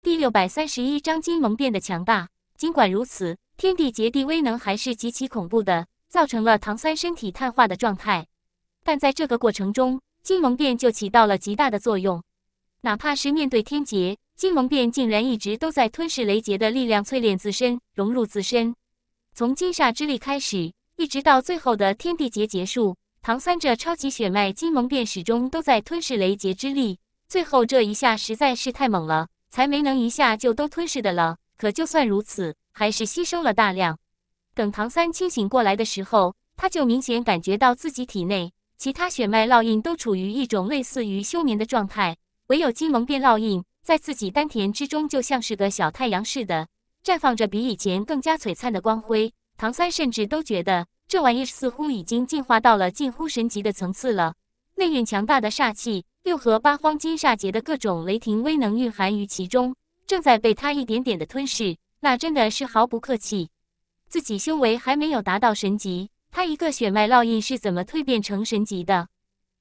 第六百三十一章金龙变的强大。尽管如此，天地劫地威能还是极其恐怖的，造成了唐三身体碳化的状态。但在这个过程中，金龙变就起到了极大的作用。哪怕是面对天劫，金龙变竟然一直都在吞噬雷劫的力量，淬炼自身，融入自身。从金煞之力开始，一直到最后的天地劫结束，唐三这超级血脉金龙变始终都在吞噬雷劫之力。最后这一下实在是太猛了。才没能一下就都吞噬的了，可就算如此，还是吸收了大量。等唐三清醒过来的时候，他就明显感觉到自己体内其他血脉烙印都处于一种类似于休眠的状态，唯有金龙变烙印在自己丹田之中，就像是个小太阳似的，绽放着比以前更加璀璨的光辉。唐三甚至都觉得这玩意似乎已经进化到了近乎神级的层次了，内蕴强大的煞气。六合八荒金煞劫的各种雷霆威能蕴含于其中，正在被他一点点的吞噬，那真的是毫不客气。自己修为还没有达到神级，他一个血脉烙印是怎么蜕变成神级的？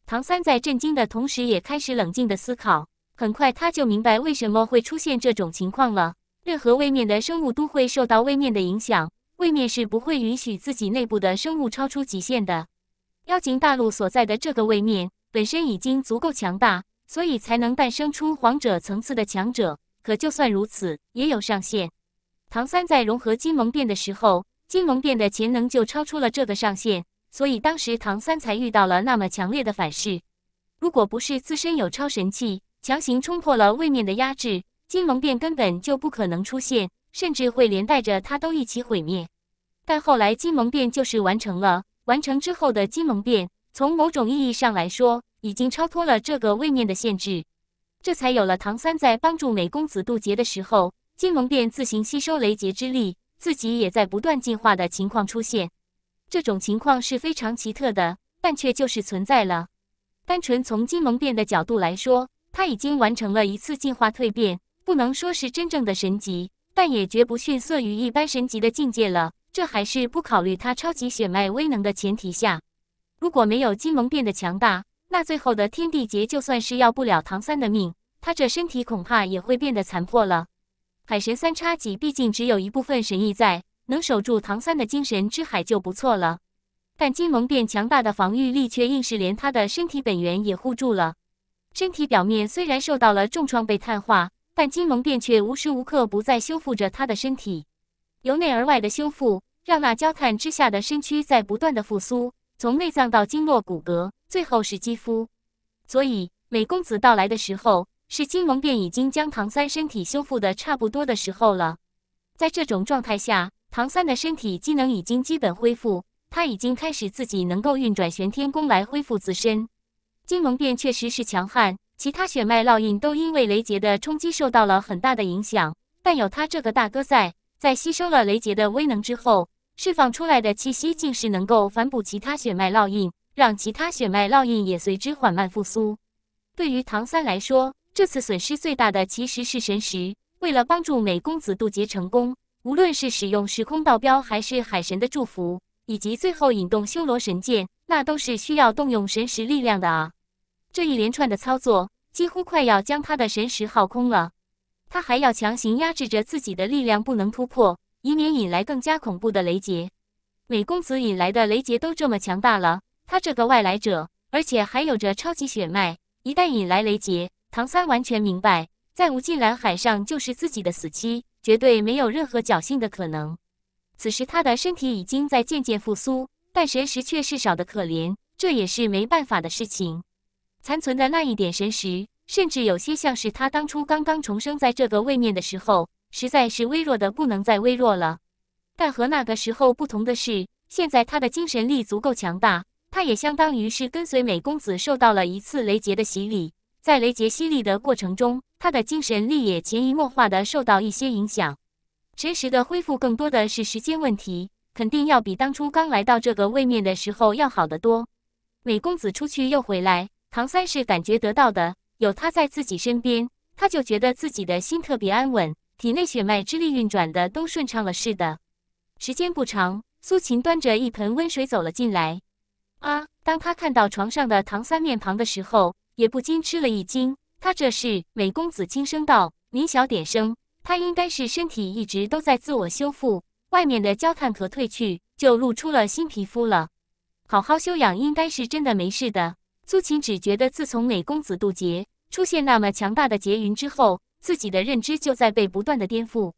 唐三在震惊的同时，也开始冷静的思考。很快，他就明白为什么会出现这种情况了。任何位面的生物都会受到位面的影响，位面是不会允许自己内部的生物超出极限的。妖精大陆所在的这个位面。本身已经足够强大，所以才能诞生出皇者层次的强者。可就算如此，也有上限。唐三在融合金龙变的时候，金龙变的潜能就超出了这个上限，所以当时唐三才遇到了那么强烈的反噬。如果不是自身有超神器，强行冲破了位面的压制，金龙变根本就不可能出现，甚至会连带着他都一起毁灭。但后来金龙变就是完成了，完成之后的金龙变，从某种意义上来说，已经超脱了这个位面的限制，这才有了唐三在帮助美公子渡劫的时候，金龙变自行吸收雷劫之力，自己也在不断进化的情况出现。这种情况是非常奇特的，但却就是存在了。单纯从金龙变的角度来说，他已经完成了一次进化蜕变，不能说是真正的神级，但也绝不逊色于一般神级的境界了。这还是不考虑他超级血脉威能的前提下，如果没有金龙变的强大。那最后的天地劫就算是要不了唐三的命，他这身体恐怕也会变得残破了。海神三叉戟毕竟只有一部分神意在，能守住唐三的精神之海就不错了。但金龙变强大的防御力却硬是连他的身体本源也护住了。身体表面虽然受到了重创被碳化，但金龙变却无时无刻不在修复着他的身体，由内而外的修复，让那焦炭之下的身躯在不断的复苏，从内脏到经络骨骼。最后是肌肤，所以美公子到来的时候，是金龙变已经将唐三身体修复的差不多的时候了。在这种状态下，唐三的身体机能已经基本恢复，他已经开始自己能够运转玄天功来恢复自身。金龙变确实是强悍，其他血脉烙印都因为雷劫的冲击受到了很大的影响，但有他这个大哥在，在吸收了雷劫的威能之后，释放出来的气息竟是能够反哺其他血脉烙印。让其他血脉烙印也随之缓慢复苏。对于唐三来说，这次损失最大的其实是神石。为了帮助美公子渡劫成功，无论是使用时空道标，还是海神的祝福，以及最后引动修罗神剑，那都是需要动用神石力量的啊！这一连串的操作几乎快要将他的神石耗空了，他还要强行压制着自己的力量不能突破，以免引来更加恐怖的雷劫。美公子引来的雷劫都这么强大了。他这个外来者，而且还有着超级血脉，一旦引来雷劫，唐三完全明白，在无尽蓝海上就是自己的死期，绝对没有任何侥幸的可能。此时他的身体已经在渐渐复苏，但神识却是少得可怜，这也是没办法的事情。残存的那一点神识，甚至有些像是他当初刚刚重生在这个位面的时候，实在是微弱的不能再微弱了。但和那个时候不同的是，现在他的精神力足够强大。他也相当于是跟随美公子受到了一次雷劫的洗礼，在雷劫洗礼的过程中，他的精神力也潜移默化的受到一些影响，迟识的恢复更多的是时间问题，肯定要比当初刚来到这个位面的时候要好得多。美公子出去又回来，唐三是感觉得到的，有他在自己身边，他就觉得自己的心特别安稳，体内血脉之力运转的都顺畅了似的。时间不长，苏秦端着一盆温水走了进来。啊！当他看到床上的唐三面庞的时候，也不禁吃了一惊。他这是美公子轻声道：“您小点声。”他应该是身体一直都在自我修复，外面的焦炭壳褪去，就露出了新皮肤了。好好修养，应该是真的没事的。苏秦只觉得，自从美公子渡劫，出现那么强大的劫云之后，自己的认知就在被不断的颠覆。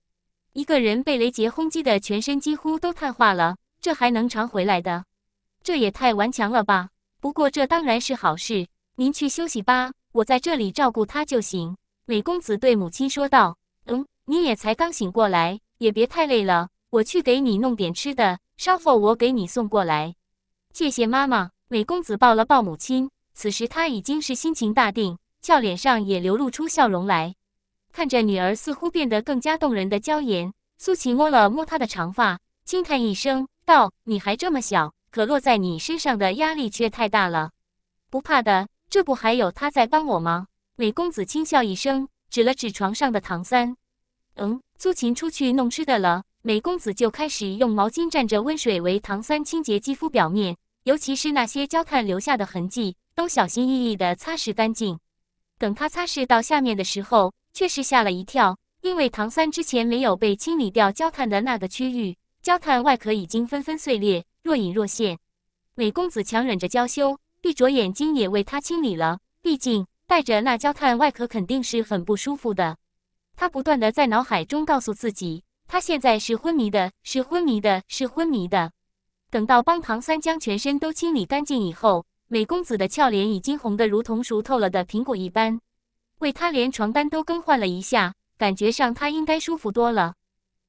一个人被雷劫轰击的全身几乎都碳化了，这还能常回来的？这也太顽强了吧！不过这当然是好事。您去休息吧，我在这里照顾她就行。”美公子对母亲说道。“嗯，你也才刚醒过来，也别太累了。我去给你弄点吃的，稍后我给你送过来。”谢谢妈妈。”美公子抱了抱母亲。此时他已经是心情大定，俏脸上也流露出笑容来，看着女儿似乎变得更加动人的娇颜。苏琪摸了摸她的长发，轻叹一声道：“你还这么小。”可落在你身上的压力却太大了，不怕的，这不还有他在帮我吗？美公子轻笑一声，指了指床上的唐三。嗯，苏秦出去弄吃的了，美公子就开始用毛巾蘸着温水为唐三清洁肌肤表面，尤其是那些焦炭留下的痕迹，都小心翼翼地擦拭干净。等他擦拭到下面的时候，却是吓了一跳，因为唐三之前没有被清理掉焦炭的那个区域，焦炭外壳已经纷纷碎裂。若隐若现，美公子强忍着娇羞，闭着眼睛也为他清理了。毕竟带着那焦炭外壳，肯定是很不舒服的。他不断的在脑海中告诉自己，他现在是昏迷的，是昏迷的，是昏迷的。等到帮唐三将全身都清理干净以后，美公子的俏脸已经红得如同熟透了的苹果一般。为他连床单都更换了一下，感觉上他应该舒服多了。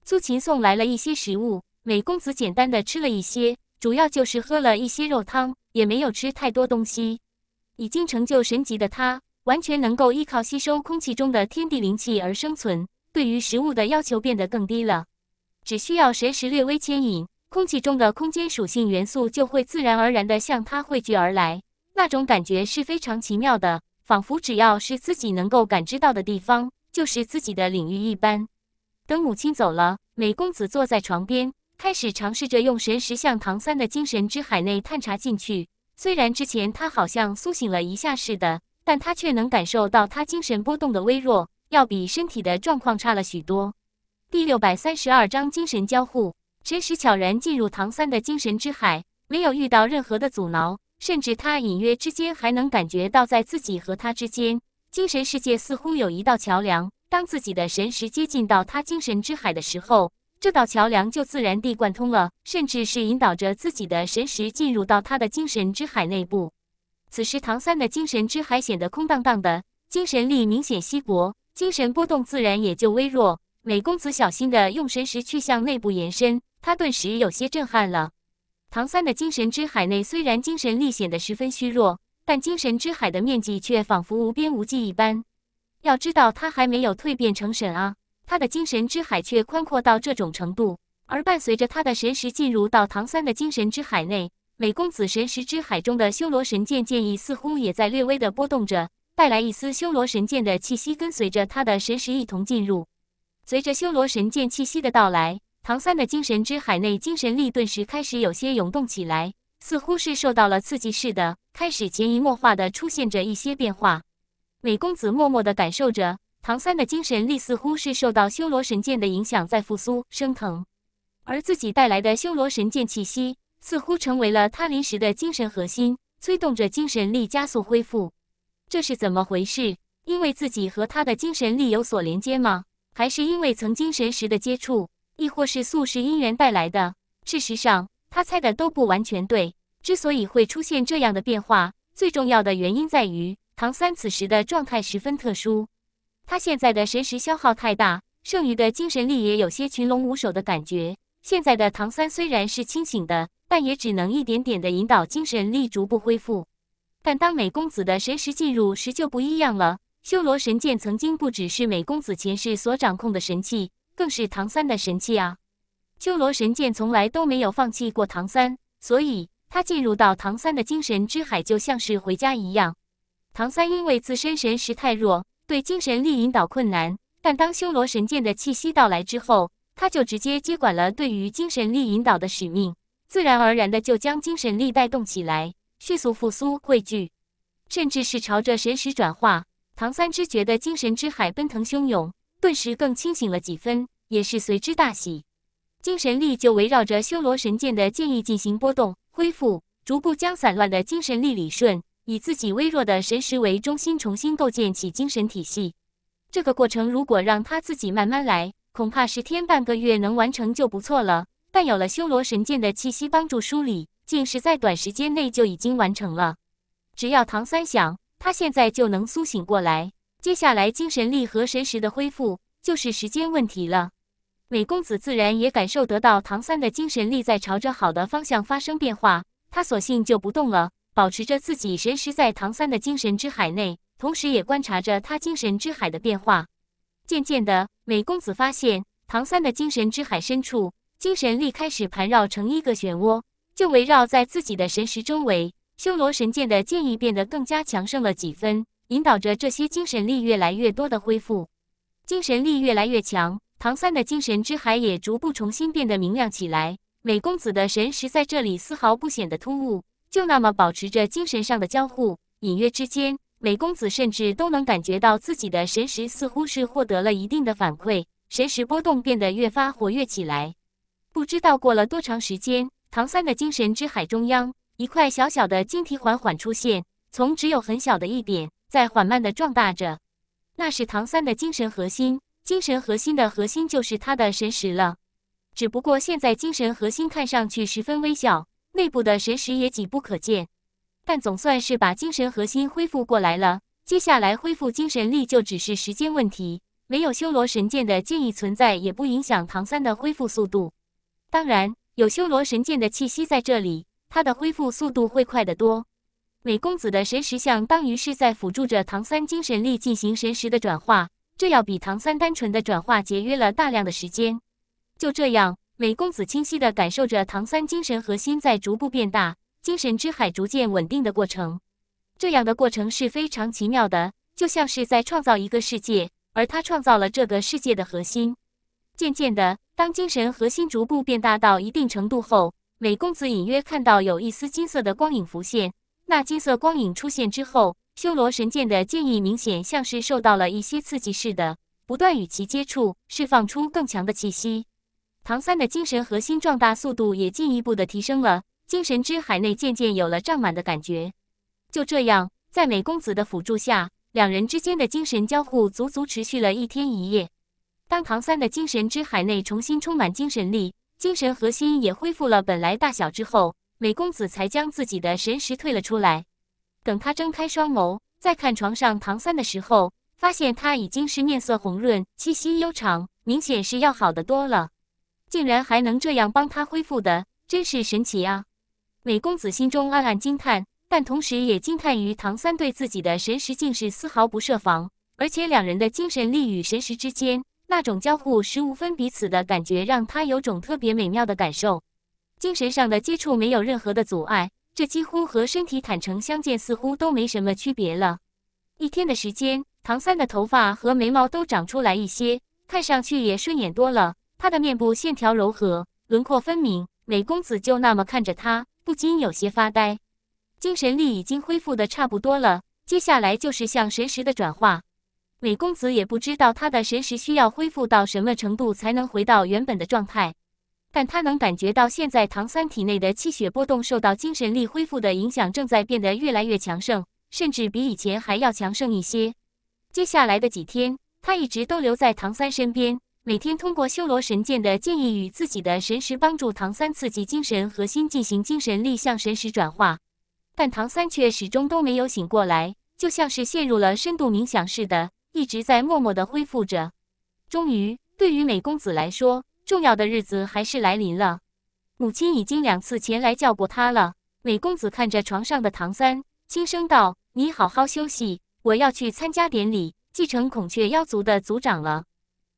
苏秦送来了一些食物。美公子简单的吃了一些，主要就是喝了一些肉汤，也没有吃太多东西。已经成就神级的他，完全能够依靠吸收空气中的天地灵气而生存，对于食物的要求变得更低了。只需要神识略微牵引，空气中的空间属性元素就会自然而然的向他汇聚而来。那种感觉是非常奇妙的，仿佛只要是自己能够感知到的地方，就是自己的领域一般。等母亲走了，美公子坐在床边。开始尝试着用神识向唐三的精神之海内探查进去，虽然之前他好像苏醒了一下似的，但他却能感受到他精神波动的微弱，要比身体的状况差了许多。第六百三十二章精神交互，神识悄然进入唐三的精神之海，没有遇到任何的阻挠，甚至他隐约之间还能感觉到，在自己和他之间，精神世界似乎有一道桥梁。当自己的神识接近到他精神之海的时候。这道桥梁就自然地贯通了，甚至是引导着自己的神识进入到他的精神之海内部。此时，唐三的精神之海显得空荡荡的，精神力明显稀薄，精神波动自然也就微弱。美公子小心地用神识去向内部延伸，他顿时有些震撼了。唐三的精神之海内虽然精神力显得十分虚弱，但精神之海的面积却仿佛无边无际一般。要知道，他还没有蜕变成神啊！他的精神之海却宽阔到这种程度，而伴随着他的神识进入到唐三的精神之海内，美公子神识之海中的修罗神剑剑意似乎也在略微的波动着，带来一丝修罗神剑的气息，跟随着他的神识一同进入。随着修罗神剑气息的到来，唐三的精神之海内精神力顿时开始有些涌动起来，似乎是受到了刺激似的，开始潜移默化的出现着一些变化。美公子默默的感受着。唐三的精神力似乎是受到修罗神剑的影响，在复苏升腾，而自己带来的修罗神剑气息，似乎成为了他临时的精神核心，催动着精神力加速恢复。这是怎么回事？因为自己和他的精神力有所连接吗？还是因为曾经神识的接触，亦或是宿世因缘带来的？事实上，他猜的都不完全对。之所以会出现这样的变化，最重要的原因在于唐三此时的状态十分特殊。他现在的神识消耗太大，剩余的精神力也有些群龙无首的感觉。现在的唐三虽然是清醒的，但也只能一点点的引导精神力逐步恢复。但当美公子的神识进入时就不一样了。修罗神剑曾经不只是美公子前世所掌控的神器，更是唐三的神器啊！修罗神剑从来都没有放弃过唐三，所以他进入到唐三的精神之海就像是回家一样。唐三因为自身神识太弱。对精神力引导困难，但当修罗神剑的气息到来之后，他就直接接管了对于精神力引导的使命，自然而然的就将精神力带动起来，迅速复苏汇聚，甚至是朝着神识转化。唐三只觉得精神之海奔腾汹涌，顿时更清醒了几分，也是随之大喜。精神力就围绕着修罗神剑的剑意进行波动恢复，逐步将散乱的精神力理顺。以自己微弱的神识为中心，重新构建起精神体系。这个过程如果让他自己慢慢来，恐怕十天半个月能完成就不错了。但有了修罗神剑的气息帮助梳理，竟是在短时间内就已经完成了。只要唐三想，他现在就能苏醒过来。接下来精神力和神识的恢复就是时间问题了。美公子自然也感受得到唐三的精神力在朝着好的方向发生变化，他索性就不动了。保持着自己神识在唐三的精神之海内，同时也观察着他精神之海的变化。渐渐的，美公子发现唐三的精神之海深处，精神力开始盘绕成一个漩涡，就围绕在自己的神识周围。修罗神剑的剑意变得更加强盛了几分，引导着这些精神力越来越多的恢复。精神力越来越强，唐三的精神之海也逐步重新变得明亮起来。美公子的神识在这里丝毫不显得突兀。就那么保持着精神上的交互，隐约之间，美公子甚至都能感觉到自己的神识似乎是获得了一定的反馈，神识波动变得越发活跃起来。不知道过了多长时间，唐三的精神之海中央，一块小小的晶体缓缓出现，从只有很小的一点，在缓慢地壮大着。那是唐三的精神核心，精神核心的核心就是他的神识了。只不过现在精神核心看上去十分微小。内部的神识也几不可见，但总算是把精神核心恢复过来了。接下来恢复精神力就只是时间问题。没有修罗神剑的剑意存在，也不影响唐三的恢复速度。当然，有修罗神剑的气息在这里，他的恢复速度会快得多。美公子的神识相当于是在辅助着唐三精神力进行神识的转化，这要比唐三单纯的转化节约了大量的时间。就这样。美公子清晰地感受着唐三精神核心在逐步变大，精神之海逐渐稳定的过程。这样的过程是非常奇妙的，就像是在创造一个世界，而他创造了这个世界的核心。渐渐的，当精神核心逐步变大到一定程度后，美公子隐约看到有一丝金色的光影浮现。那金色光影出现之后，修罗神剑的剑意明显像是受到了一些刺激似的，不断与其接触，释放出更强的气息。唐三的精神核心壮大速度也进一步的提升了，精神之海内渐渐有了胀满的感觉。就这样，在美公子的辅助下，两人之间的精神交互足足持续了一天一夜。当唐三的精神之海内重新充满精神力，精神核心也恢复了本来大小之后，美公子才将自己的神识退了出来。等他睁开双眸，再看床上唐三的时候，发现他已经是面色红润，气息悠长，明显是要好得多了。竟然还能这样帮他恢复的，真是神奇啊！美公子心中暗暗惊叹，但同时也惊叹于唐三对自己的神识竟是丝毫不设防，而且两人的精神力与神识之间那种交互时无分彼此的感觉，让他有种特别美妙的感受。精神上的接触没有任何的阻碍，这几乎和身体坦诚相见似乎都没什么区别了。一天的时间，唐三的头发和眉毛都长出来一些，看上去也顺眼多了。他的面部线条柔和，轮廓分明。美公子就那么看着他，不禁有些发呆。精神力已经恢复的差不多了，接下来就是向神识的转化。美公子也不知道他的神识需要恢复到什么程度才能回到原本的状态，但他能感觉到现在唐三体内的气血波动受到精神力恢复的影响，正在变得越来越强盛，甚至比以前还要强盛一些。接下来的几天，他一直都留在唐三身边。每天通过修罗神剑的建议与自己的神识帮助唐三刺激精神核心进行精神力向神识转化，但唐三却始终都没有醒过来，就像是陷入了深度冥想似的，一直在默默的恢复着。终于，对于美公子来说，重要的日子还是来临了。母亲已经两次前来叫过他了。美公子看着床上的唐三，轻声道：“你好好休息，我要去参加典礼，继承孔雀妖族的族长了。”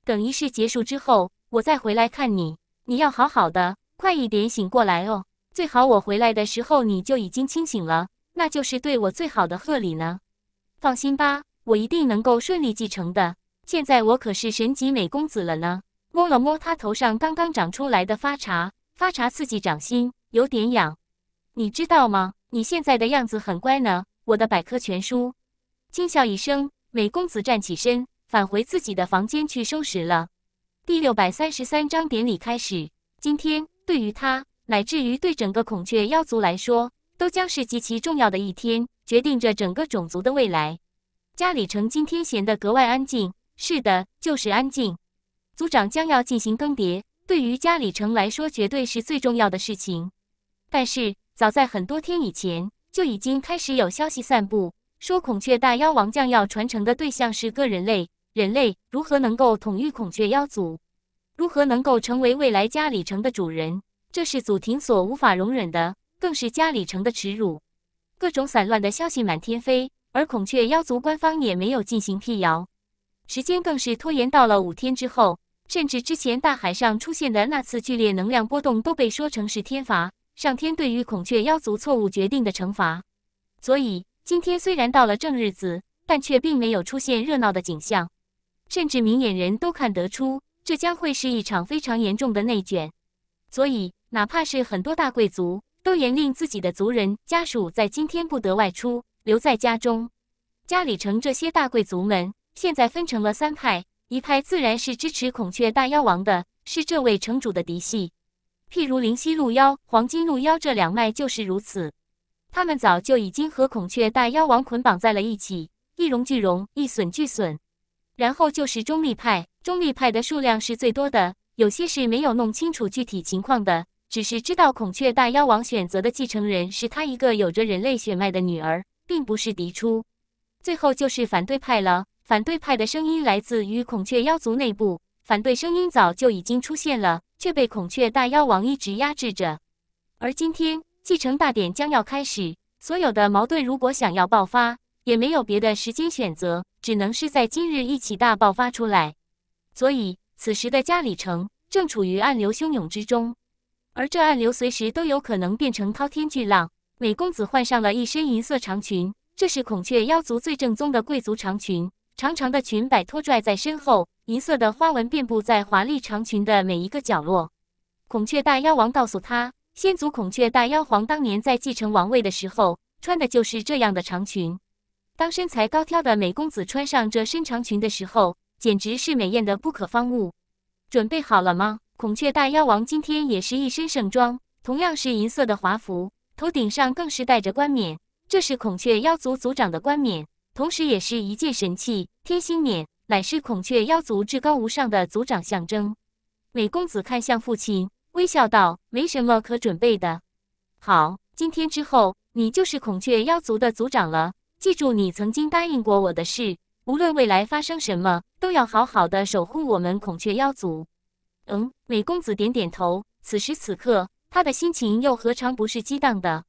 等仪式结束之后，我再回来看你。你要好好的，快一点醒过来哦。最好我回来的时候你就已经清醒了，那就是对我最好的贺礼呢。放心吧，我一定能够顺利继承的。现在我可是神级美公子了呢。摸了摸他头上刚刚长出来的发茬，发茬刺激掌心，有点痒。你知道吗？你现在的样子很乖呢。我的百科全书，轻笑一声，美公子站起身。返回自己的房间去收拾了。第六百三十三章典礼开始。今天对于他，乃至于对整个孔雀妖族来说，都将是极其重要的一天，决定着整个种族的未来。家里城今天显得格外安静。是的，就是安静。族长将要进行更迭，对于家里城来说，绝对是最重要的事情。但是，早在很多天以前，就已经开始有消息散布，说孔雀大妖王将要传承的对象是个人类。人类如何能够统御孔雀妖族？如何能够成为未来家里城的主人？这是祖庭所无法容忍的，更是家里城的耻辱。各种散乱的消息满天飞，而孔雀妖族官方也没有进行辟谣，时间更是拖延到了五天之后。甚至之前大海上出现的那次剧烈能量波动都被说成是天罚，上天对于孔雀妖族错误决定的惩罚。所以今天虽然到了正日子，但却并没有出现热闹的景象。甚至明眼人都看得出，这将会是一场非常严重的内卷。所以，哪怕是很多大贵族，都严令自己的族人家属在今天不得外出，留在家中。嘉里城这些大贵族们，现在分成了三派：一派自然是支持孔雀大妖王的，是这位城主的嫡系，譬如灵犀鹿妖、黄金鹿妖这两脉就是如此。他们早就已经和孔雀大妖王捆绑在了一起，一荣俱荣，一损俱损。然后就是中立派，中立派的数量是最多的，有些是没有弄清楚具体情况的，只是知道孔雀大妖王选择的继承人是他一个有着人类血脉的女儿，并不是嫡出。最后就是反对派了，反对派的声音来自于孔雀妖族内部，反对声音早就已经出现了，却被孔雀大妖王一直压制着。而今天继承大典将要开始，所有的矛盾如果想要爆发，也没有别的时间选择。只能是在今日一起大爆发出来，所以此时的嘉里城正处于暗流汹涌之中，而这暗流随时都有可能变成滔天巨浪。美公子换上了一身银色长裙，这是孔雀妖族最正宗的贵族长裙，长长的裙摆拖拽在身后，银色的花纹遍布在华丽长裙的每一个角落。孔雀大妖王告诉他，先祖孔雀大妖皇当年在继承王位的时候穿的就是这样的长裙。当身材高挑的美公子穿上这身长裙的时候，简直是美艳的不可方物。准备好了吗？孔雀大妖王今天也是一身盛装，同样是银色的华服，头顶上更是戴着冠冕，这是孔雀妖族族长的冠冕，同时也是一件神器——天心冕，乃是孔雀妖族至高无上的族长象征。美公子看向父亲，微笑道：“没什么可准备的。好，今天之后，你就是孔雀妖族的族长了。”记住你曾经答应过我的事，无论未来发生什么，都要好好的守护我们孔雀妖族。嗯，美公子点点头。此时此刻，他的心情又何尝不是激荡的？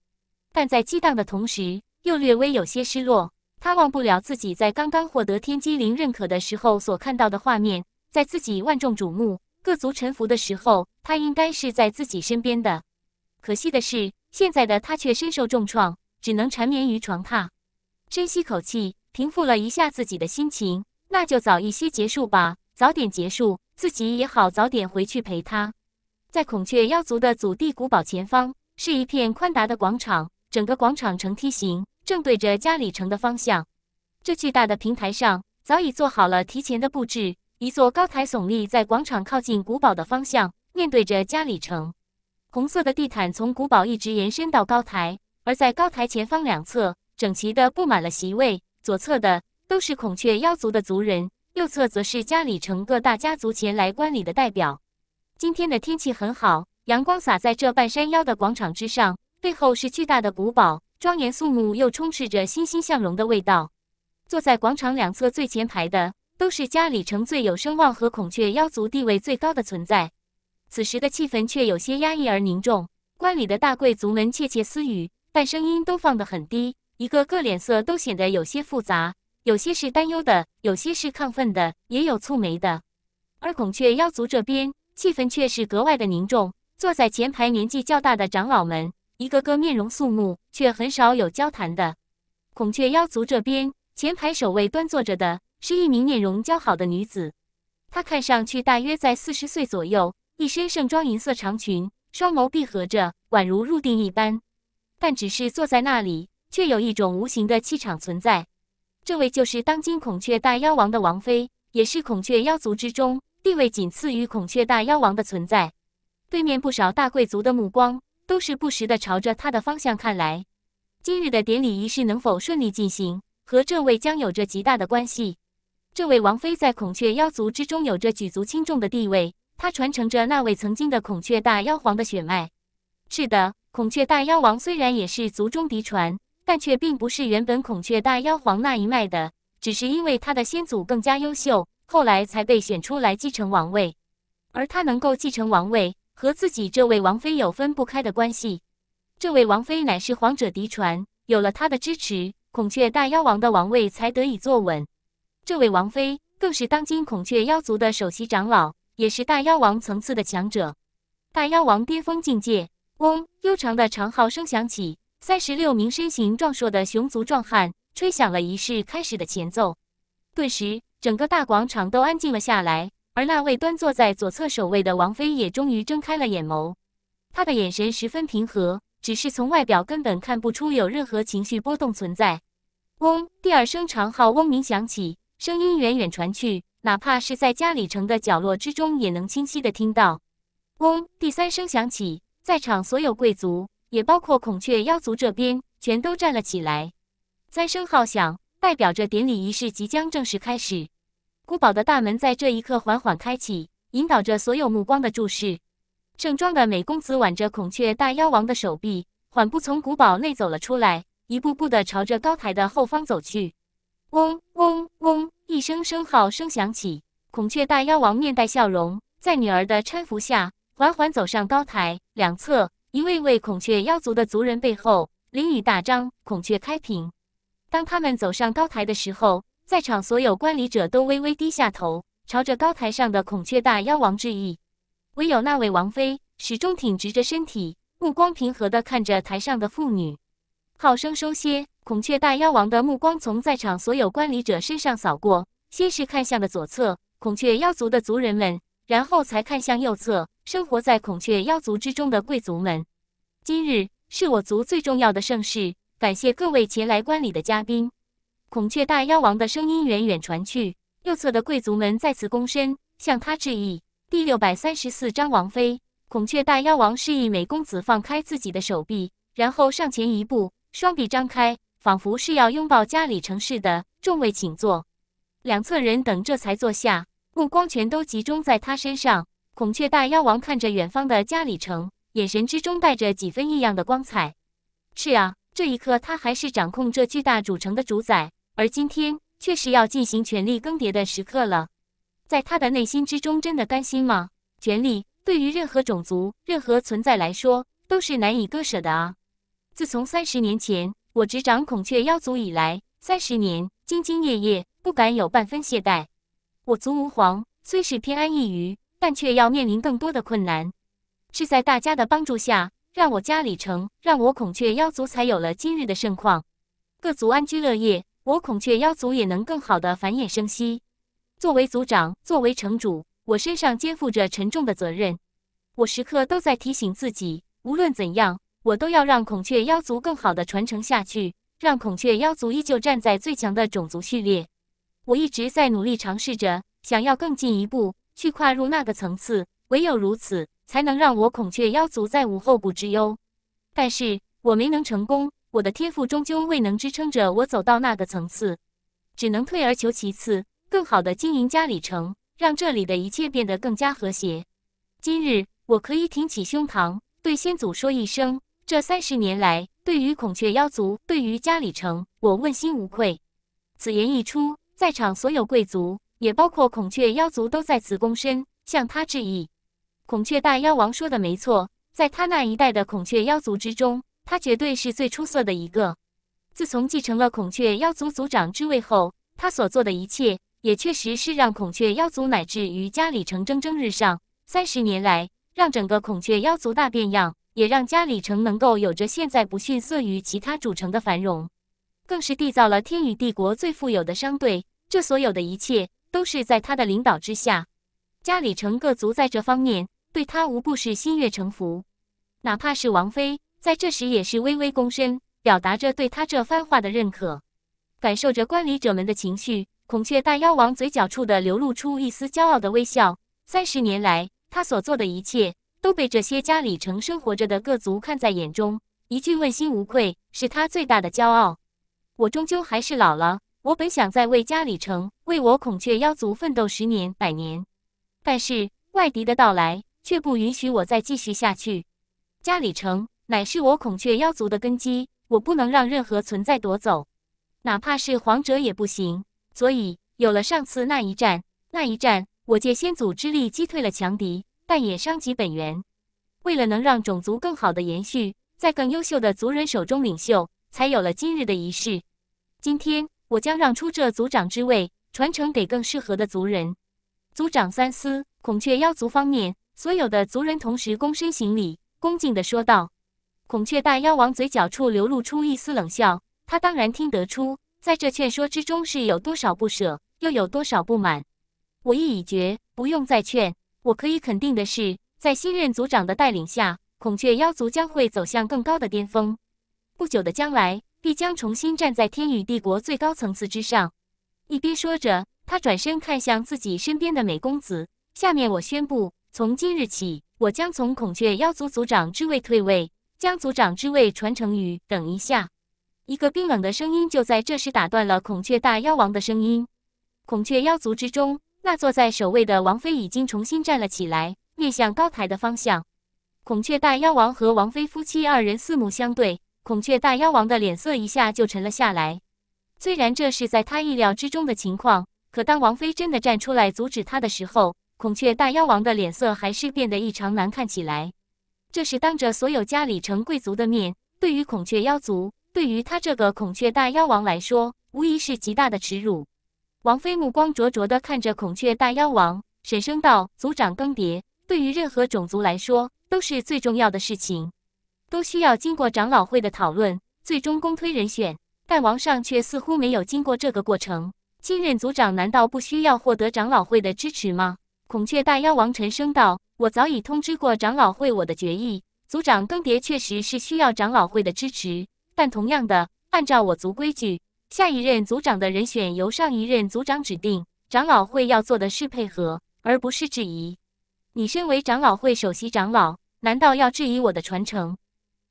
但在激荡的同时，又略微有些失落。他忘不了自己在刚刚获得天机灵认可的时候所看到的画面，在自己万众瞩目、各族臣服的时候，他应该是在自己身边的。可惜的是，现在的他却身受重创，只能缠绵于床榻。深吸口气，平复了一下自己的心情。那就早一些结束吧，早点结束，自己也好早点回去陪他。在孔雀妖族的祖地古堡前方，是一片宽大的广场，整个广场呈梯形，正对着加里城的方向。这巨大的平台上早已做好了提前的布置，一座高台耸立在广场靠近古堡的方向，面对着加里城。红色的地毯从古堡一直延伸到高台，而在高台前方两侧。整齐地布满了席位，左侧的都是孔雀妖族的族人，右侧则是家里城各大家族前来观礼的代表。今天的天气很好，阳光洒在这半山腰的广场之上，背后是巨大的古堡，庄严肃穆又充斥着欣欣向荣的味道。坐在广场两侧最前排的，都是家里城最有声望和孔雀妖族地位最高的存在。此时的气氛却有些压抑而凝重，观礼的大贵族们窃窃私语，但声音都放得很低。一个个脸色都显得有些复杂，有些是担忧的，有些是亢奋的，也有蹙眉的。而孔雀妖族这边气氛却是格外的凝重。坐在前排年纪较大的长老们，一个个面容肃穆，却很少有交谈的。孔雀妖族这边前排首位端坐着的是一名面容姣好的女子，她看上去大约在四十岁左右，一身盛装银色长裙，双眸闭合着，宛如入定一般，但只是坐在那里。却有一种无形的气场存在，这位就是当今孔雀大妖王的王妃，也是孔雀妖族之中地位仅次于孔雀大妖王的存在。对面不少大贵族的目光都是不时的朝着他的方向看来。今日的典礼仪式能否顺利进行，和这位将有着极大的关系。这位王妃在孔雀妖族之中有着举足轻重的地位，她传承着那位曾经的孔雀大妖皇的血脉。是的，孔雀大妖王虽然也是族中嫡传。但却并不是原本孔雀大妖皇那一脉的，只是因为他的先祖更加优秀，后来才被选出来继承王位。而他能够继承王位，和自己这位王妃有分不开的关系。这位王妃乃是皇者嫡传，有了她的支持，孔雀大妖王的王位才得以坐稳。这位王妃更是当今孔雀妖族的首席长老，也是大妖王层次的强者。大妖王巅峰境界，嗡，悠长的长号声响起。三十六名身形壮硕的雄族壮汉吹响了仪式开始的前奏，顿时整个大广场都安静了下来。而那位端坐在左侧守卫的王妃也终于睁开了眼眸，她的眼神十分平和，只是从外表根本看不出有任何情绪波动存在。嗡，第二声长号嗡鸣响起，声音远远传去，哪怕是在家里城的角落之中也能清晰的听到。嗡，第三声响起，在场所有贵族。也包括孔雀妖族这边，全都站了起来。三声号响，代表着典礼仪式即将正式开始。古堡的大门在这一刻缓缓开启，引导着所有目光的注视。盛装的美公子挽着孔雀大妖王的手臂，缓步从古堡内走了出来，一步步地朝着高台的后方走去。嗡嗡嗡，一声声号声响起。孔雀大妖王面带笑容，在女儿的搀扶下，缓缓走上高台两侧。一位位孔雀妖族的族人背后，翎羽大张，孔雀开屏。当他们走上高台的时候，在场所有观礼者都微微低下头，朝着高台上的孔雀大妖王致意。唯有那位王妃始终挺直着身体，目光平和的看着台上的妇女。好生收歇。孔雀大妖王的目光从在场所有观礼者身上扫过，先是看向了左侧孔雀妖族的族人们，然后才看向右侧。生活在孔雀妖族之中的贵族们，今日是我族最重要的盛事。感谢各位前来观礼的嘉宾。孔雀大妖王的声音远远传去，右侧的贵族们再次躬身向他致意。第六百三十四章王妃。孔雀大妖王示意美公子放开自己的手臂，然后上前一步，双臂张开，仿佛是要拥抱家里城市的。众位请坐。两侧人等这才坐下，目光全都集中在他身上。孔雀大妖王看着远方的嘉里城，眼神之中带着几分异样的光彩。是啊，这一刻他还是掌控这巨大主城的主宰，而今天却是要进行权力更迭的时刻了。在他的内心之中，真的甘心吗？权力对于任何种族、任何存在来说，都是难以割舍的啊。自从三十年前我执掌孔雀妖族以来，三十年兢兢业业，不敢有半分懈怠。我族吾皇，虽是偏安一隅。但却要面临更多的困难。是在大家的帮助下，让我加里城，让我孔雀妖族才有了今日的盛况。各族安居乐业，我孔雀妖族也能更好的繁衍生息。作为族长，作为城主，我身上肩负着沉重的责任。我时刻都在提醒自己，无论怎样，我都要让孔雀妖族更好的传承下去，让孔雀妖族依旧站在最强的种族序列。我一直在努力尝试着，想要更进一步。去跨入那个层次，唯有如此，才能让我孔雀妖族再无后顾之忧。但是我没能成功，我的天赋终究未能支撑着我走到那个层次，只能退而求其次，更好的经营家里城，让这里的一切变得更加和谐。今日，我可以挺起胸膛，对先祖说一声：这三十年来，对于孔雀妖族，对于家里城，我问心无愧。此言一出，在场所有贵族。也包括孔雀妖族都在此躬身向他致意。孔雀大妖王说的没错，在他那一代的孔雀妖族之中，他绝对是最出色的一个。自从继承了孔雀妖族族长之位后，他所做的一切也确实是让孔雀妖族乃至于家里城蒸蒸日上。三十年来，让整个孔雀妖族大变样，也让家里城能够有着现在不逊色于其他主城的繁荣，更是缔造了天宇帝国最富有的商队。这所有的一切。都是在他的领导之下，家里城各族在这方面对他无不是心悦诚服。哪怕是王妃，在这时也是微微躬身，表达着对他这番话的认可。感受着观礼者们的情绪，孔雀大妖王嘴角处的流露出一丝骄傲的微笑。三十年来，他所做的一切都被这些家里城生活着的各族看在眼中。一句问心无愧，是他最大的骄傲。我终究还是老了。我本想在为家里城、为我孔雀妖族奋斗十年、百年，但是外敌的到来却不允许我再继续下去。家里城乃是我孔雀妖族的根基，我不能让任何存在夺走，哪怕是皇者也不行。所以有了上次那一战，那一战我借先祖之力击退了强敌，但也伤及本源。为了能让种族更好的延续，在更优秀的族人手中领袖，才有了今日的仪式。今天。我将让出这族长之位，传承给更适合的族人。族长三思。孔雀妖族方面，所有的族人同时躬身行礼，恭敬地说道。孔雀大妖王嘴角处流露出一丝冷笑，他当然听得出，在这劝说之中是有多少不舍，又有多少不满。我意已决，不用再劝。我可以肯定的是，在新任族长的带领下，孔雀妖族将会走向更高的巅峰。不久的将来。必将重新站在天与帝国最高层次之上。一边说着，他转身看向自己身边的美公子。下面我宣布，从今日起，我将从孔雀妖族族长之位退位，将族长之位传承于……等一下！一个冰冷的声音就在这时打断了孔雀大妖王的声音。孔雀妖族之中，那坐在首位的王妃已经重新站了起来，面向高台的方向。孔雀大妖王和王妃夫妻二人四目相对。孔雀大妖王的脸色一下就沉了下来。虽然这是在他意料之中的情况，可当王妃真的站出来阻止他的时候，孔雀大妖王的脸色还是变得异常难看起来。这是当着所有家里成贵族的面，对于孔雀妖族，对于他这个孔雀大妖王来说，无疑是极大的耻辱。王妃目光灼灼地看着孔雀大妖王，沈声道：“族长更迭，对于任何种族来说，都是最重要的事情。”都需要经过长老会的讨论，最终公推人选。但王上却似乎没有经过这个过程。新任族长难道不需要获得长老会的支持吗？孔雀大妖王沉声道：“我早已通知过长老会我的决议，族长更迭确实是需要长老会的支持。但同样的，按照我族规矩，下一任族长的人选由上一任族长指定，长老会要做的是配合，而不是质疑。你身为长老会首席长老，难道要质疑我的传承？”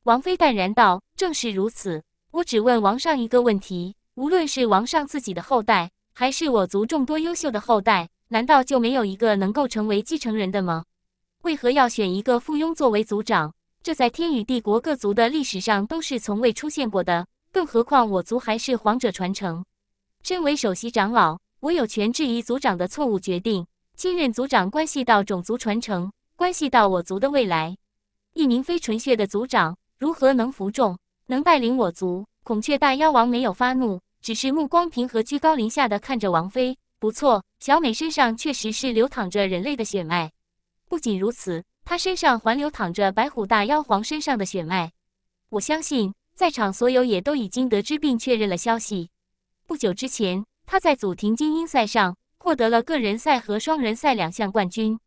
王妃淡然道：“正是如此。我只问王上一个问题：无论是王上自己的后代，还是我族众多优秀的后代，难道就没有一个能够成为继承人的吗？为何要选一个附庸作为族长？这在天宇帝国各族的历史上都是从未出现过的。更何况我族还是皇者传承。身为首席长老，我有权质疑族长的错误决定。亲任族长关系到种族传承，关系到我族的未来。一名非纯血的族长。”如何能服众，能带领我族？孔雀大妖王没有发怒，只是目光平和，居高临下的看着王妃。不错，小美身上确实是流淌着人类的血脉。不仅如此，她身上还流淌着白虎大妖皇身上的血脉。我相信，在场所有也都已经得知并确认了消息。不久之前，她在祖庭精英赛上获得了个人赛和双人赛两项冠军，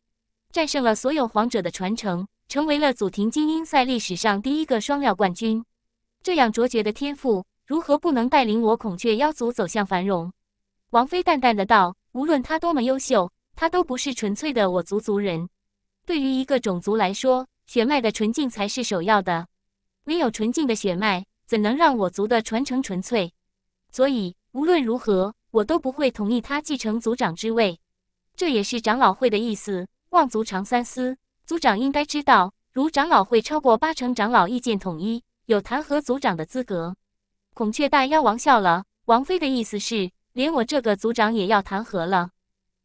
战胜了所有皇者的传承。成为了祖庭精英赛历史上第一个双料冠军，这样卓绝的天赋，如何不能带领我孔雀妖族走向繁荣？王妃淡淡的道：“无论他多么优秀，他都不是纯粹的我族族人。对于一个种族来说，血脉的纯净才是首要的。没有纯净的血脉，怎能让我族的传承纯粹？所以无论如何，我都不会同意他继承族长之位。这也是长老会的意思。望族常三思。”族长应该知道，如长老会超过八成长老意见统一，有弹劾族长的资格。孔雀大妖王笑了，王妃的意思是，连我这个族长也要弹劾了？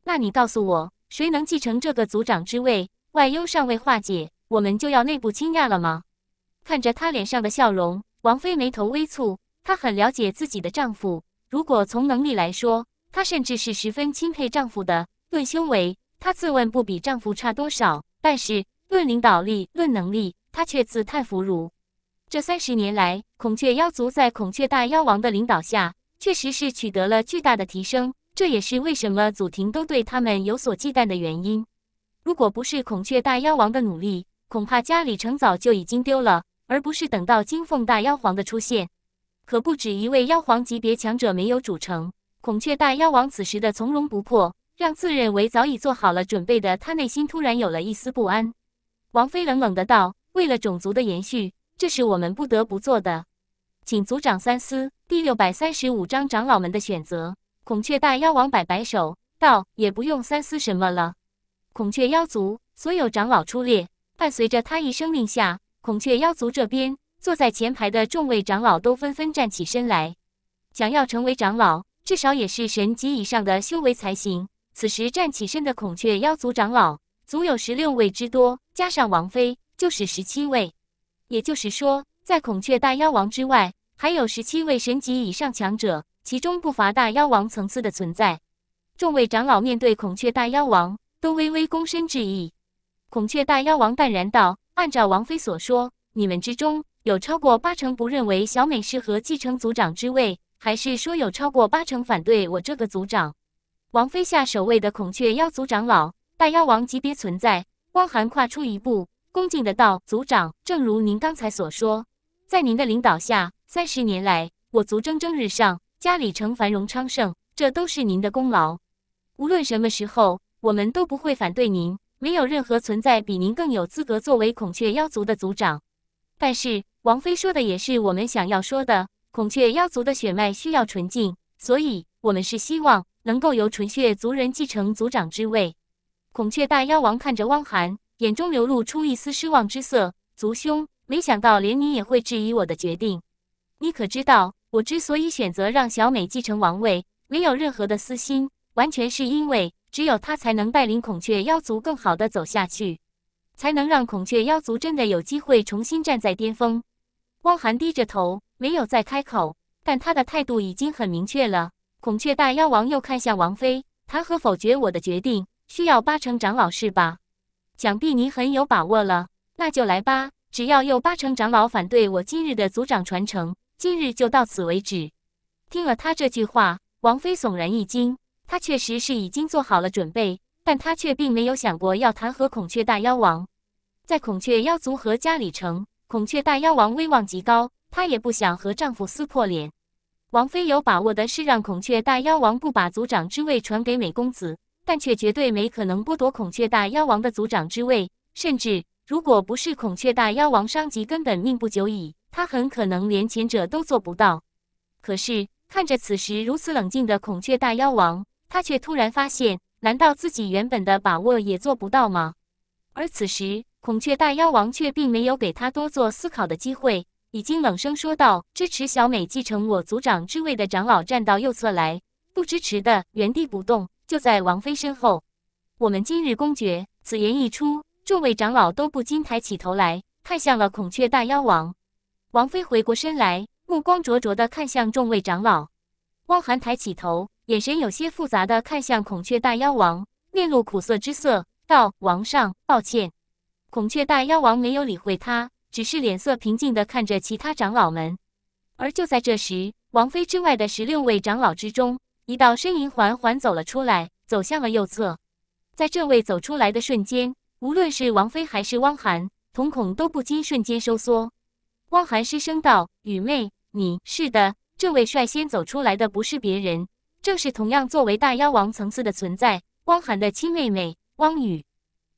那你告诉我，谁能继承这个族长之位？外忧尚未化解，我们就要内部倾轧了吗？看着他脸上的笑容，王妃眉头微蹙。她很了解自己的丈夫，如果从能力来说，她甚至是十分钦佩丈夫的。论修为，她自问不比丈夫差多少。但是，论领导力，论能力，他却自叹弗如。这三十年来，孔雀妖族在孔雀大妖王的领导下，确实是取得了巨大的提升。这也是为什么祖庭都对他们有所忌惮的原因。如果不是孔雀大妖王的努力，恐怕家里成早就已经丢了，而不是等到金凤大妖皇的出现。可不止一位妖皇级别强者没有主城。孔雀大妖王此时的从容不迫。让自认为早已做好了准备的他内心突然有了一丝不安。王妃冷冷的道：“为了种族的延续，这是我们不得不做的，请族长三思。”第六百三十五章长老们的选择。孔雀大妖王摆摆手道：“也不用三思什么了。”孔雀妖族所有长老出列，伴随着他一声令下，孔雀妖族这边坐在前排的众位长老都纷纷站起身来。想要成为长老，至少也是神级以上的修为才行。此时站起身的孔雀妖族长老足有十六位之多，加上王妃就是十七位。也就是说，在孔雀大妖王之外，还有十七位神级以上强者，其中不乏大妖王层次的存在。众位长老面对孔雀大妖王，都微微躬身致意。孔雀大妖王淡然道：“按照王妃所说，你们之中有超过八成不认为小美适合继承族长之位，还是说有超过八成反对我这个族长？”王妃下首位的孔雀妖族长老，大妖王级别存在。汪涵跨出一步，恭敬的道：“族长，正如您刚才所说，在您的领导下，三十年来我族蒸蒸日上，家里成繁荣昌盛，这都是您的功劳。无论什么时候，我们都不会反对您。没有任何存在比您更有资格作为孔雀妖族的族长。但是，王妃说的也是我们想要说的。孔雀妖族的血脉需要纯净，所以我们是希望。”能够由纯血族人继承族长之位，孔雀大妖王看着汪涵，眼中流露出一丝失望之色。族兄，没想到连你也会质疑我的决定。你可知道，我之所以选择让小美继承王位，没有任何的私心，完全是因为只有她才能带领孔雀妖族更好的走下去，才能让孔雀妖族真的有机会重新站在巅峰。汪涵低着头，没有再开口，但他的态度已经很明确了。孔雀大妖王又看向王妃，弹劾否决我的决定，需要八成长老是吧？想必你很有把握了，那就来吧。只要有八成长老反对我今日的族长传承，今日就到此为止。听了他这句话，王妃悚然一惊。她确实是已经做好了准备，但她却并没有想过要弹劾孔雀大妖王。在孔雀妖族和家里城，孔雀大妖王威望极高，她也不想和丈夫撕破脸。王妃有把握的是让孔雀大妖王不把族长之位传给美公子，但却绝对没可能剥夺孔雀大妖王的族长之位。甚至，如果不是孔雀大妖王伤及根本命不久矣，他很可能连前者都做不到。可是，看着此时如此冷静的孔雀大妖王，他却突然发现，难道自己原本的把握也做不到吗？而此时，孔雀大妖王却并没有给他多做思考的机会。已经冷声说道：“支持小美继承我族长之位的长老站到右侧来，不支持的原地不动，就在王妃身后。”我们今日公决。此言一出，众位长老都不禁抬起头来看向了孔雀大妖王。王妃回过身来，目光灼灼的看向众位长老。汪涵抬起头，眼神有些复杂的看向孔雀大妖王，面露苦涩之色，道：“王上，抱歉。”孔雀大妖王没有理会他。只是脸色平静的看着其他长老们，而就在这时，王妃之外的十六位长老之中，一道身影缓缓走了出来，走向了右侧。在这位走出来的瞬间，无论是王妃还是汪涵，瞳孔都不禁瞬间收缩。汪涵失声道：“雨妹，你是的，这位率先走出来的不是别人，正是同样作为大妖王层次的存在，汪涵的亲妹妹汪雨。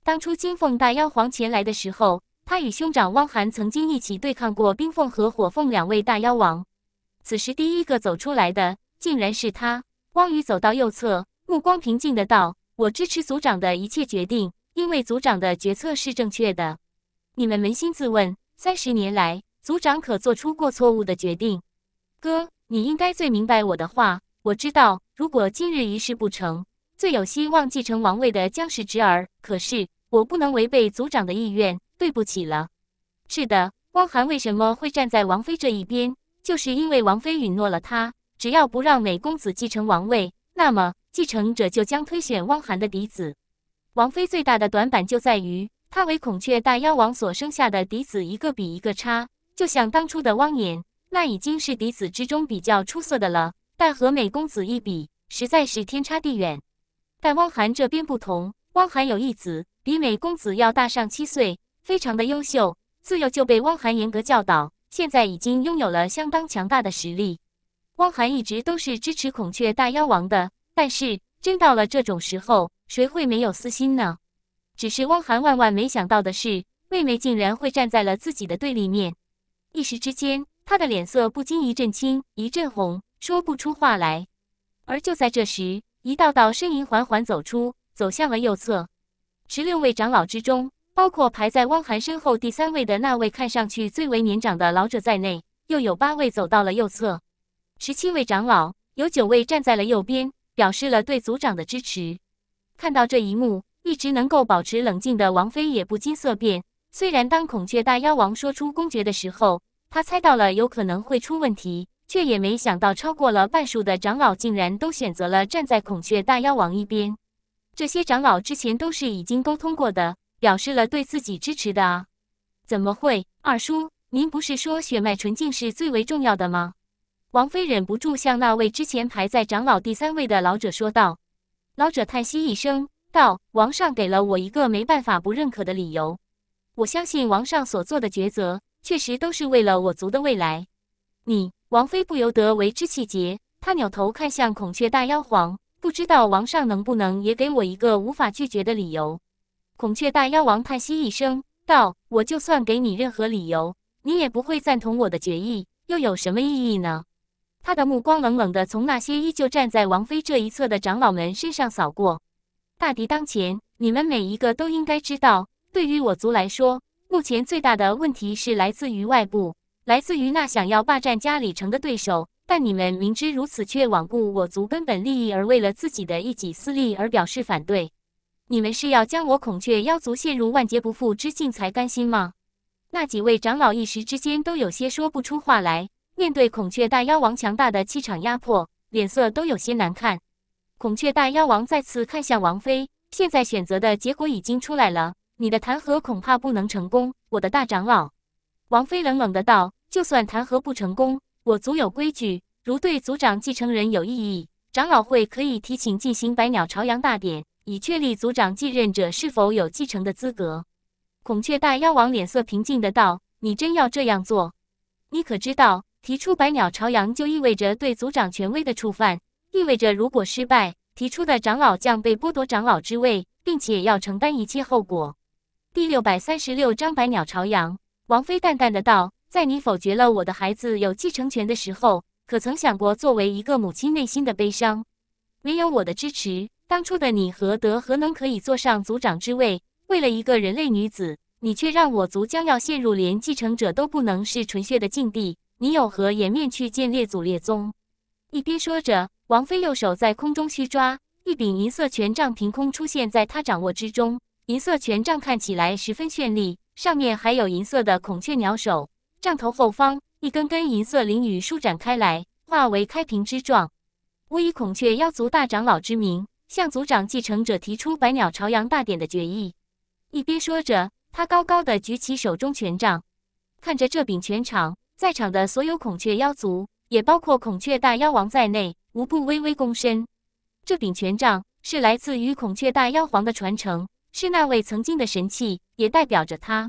当初金凤大妖皇前来的时候。”他与兄长汪涵曾经一起对抗过冰凤和火凤两位大妖王。此时，第一个走出来的竟然是他。汪宇走到右侧，目光平静的道：“我支持族长的一切决定，因为族长的决策是正确的。你们扪心自问，三十年来，族长可做出过错误的决定？哥，你应该最明白我的话。我知道，如果今日一事不成，最有希望继承王位的将是侄儿。可是，我不能违背族长的意愿。”对不起了，是的，汪涵为什么会站在王妃这一边？就是因为王妃允诺了他，只要不让美公子继承王位，那么继承者就将推选汪涵的嫡子。王妃最大的短板就在于，她为孔雀大妖王所生下的嫡子，一个比一个差。就像当初的汪衍，那已经是嫡子之中比较出色的了，但和美公子一比，实在是天差地远。但汪涵这边不同，汪涵有一子，比美公子要大上七岁。非常的优秀，自幼就被汪涵严格教导，现在已经拥有了相当强大的实力。汪涵一直都是支持孔雀大妖王的，但是真到了这种时候，谁会没有私心呢？只是汪涵万万没想到的是，妹妹竟然会站在了自己的对立面，一时之间，他的脸色不禁一阵青一阵红，说不出话来。而就在这时，一道道身影缓缓走出，走向了右侧，十六位长老之中。包括排在汪涵身后第三位的那位看上去最为年长的老者在内，又有八位走到了右侧。十七位长老，有九位站在了右边，表示了对族长的支持。看到这一幕，一直能够保持冷静的王妃也不禁色变。虽然当孔雀大妖王说出公爵的时候，他猜到了有可能会出问题，却也没想到超过了半数的长老竟然都选择了站在孔雀大妖王一边。这些长老之前都是已经沟通过的。表示了对自己支持的啊，怎么会？二叔，您不是说血脉纯净是最为重要的吗？王妃忍不住向那位之前排在长老第三位的老者说道。老者叹息一声道：“王上给了我一个没办法不认可的理由。我相信王上所做的抉择，确实都是为了我族的未来。”你，王妃不由得为之气结。他扭头看向孔雀大妖皇，不知道王上能不能也给我一个无法拒绝的理由。孔雀大妖王叹息一声道：“我就算给你任何理由，你也不会赞同我的决议，又有什么意义呢？”他的目光冷冷地从那些依旧站在王妃这一侧的长老们身上扫过。大敌当前，你们每一个都应该知道，对于我族来说，目前最大的问题是来自于外部，来自于那想要霸占家里城的对手。但你们明知如此，却罔顾我族根本利益，而为了自己的一己私利而表示反对。你们是要将我孔雀妖族陷入万劫不复之境才甘心吗？那几位长老一时之间都有些说不出话来，面对孔雀大妖王强大的气场压迫，脸色都有些难看。孔雀大妖王再次看向王妃，现在选择的结果已经出来了，你的弹劾恐怕不能成功。我的大长老，王妃冷冷的道：“就算弹劾不成功，我族有规矩，如对族长继承人有异议，长老会可以提请进行百鸟朝阳大典。”以确立族长继任者是否有继承的资格。孔雀大妖王脸色平静的道：“你真要这样做？你可知道，提出百鸟朝阳就意味着对族长权威的触犯，意味着如果失败，提出的长老将被剥夺长老之位，并且要承担一切后果。”第六百三十六章百鸟朝阳。王妃淡淡的道：“在你否决了我的孩子有继承权的时候，可曾想过作为一个母亲内心的悲伤？没有我的支持。”当初的你何德何能可以坐上族长之位？为了一个人类女子，你却让我族将要陷入连继承者都不能是纯血的境地，你有何颜面去见列祖列宗？一边说着，王妃右手在空中虚抓，一柄银色权杖凭空出现在她掌握之中。银色权杖看起来十分绚丽，上面还有银色的孔雀鸟首。杖头后方，一根根银色翎羽舒展开来，化为开屏之状。我以孔雀妖族大长老之名。向族长继承者提出“百鸟朝阳大典”的决议。一边说着，他高高的举起手中权杖，看着这柄权杖，在场的所有孔雀妖族，也包括孔雀大妖王在内，无不微微躬身。这柄权杖是来自于孔雀大妖皇的传承，是那位曾经的神器，也代表着他。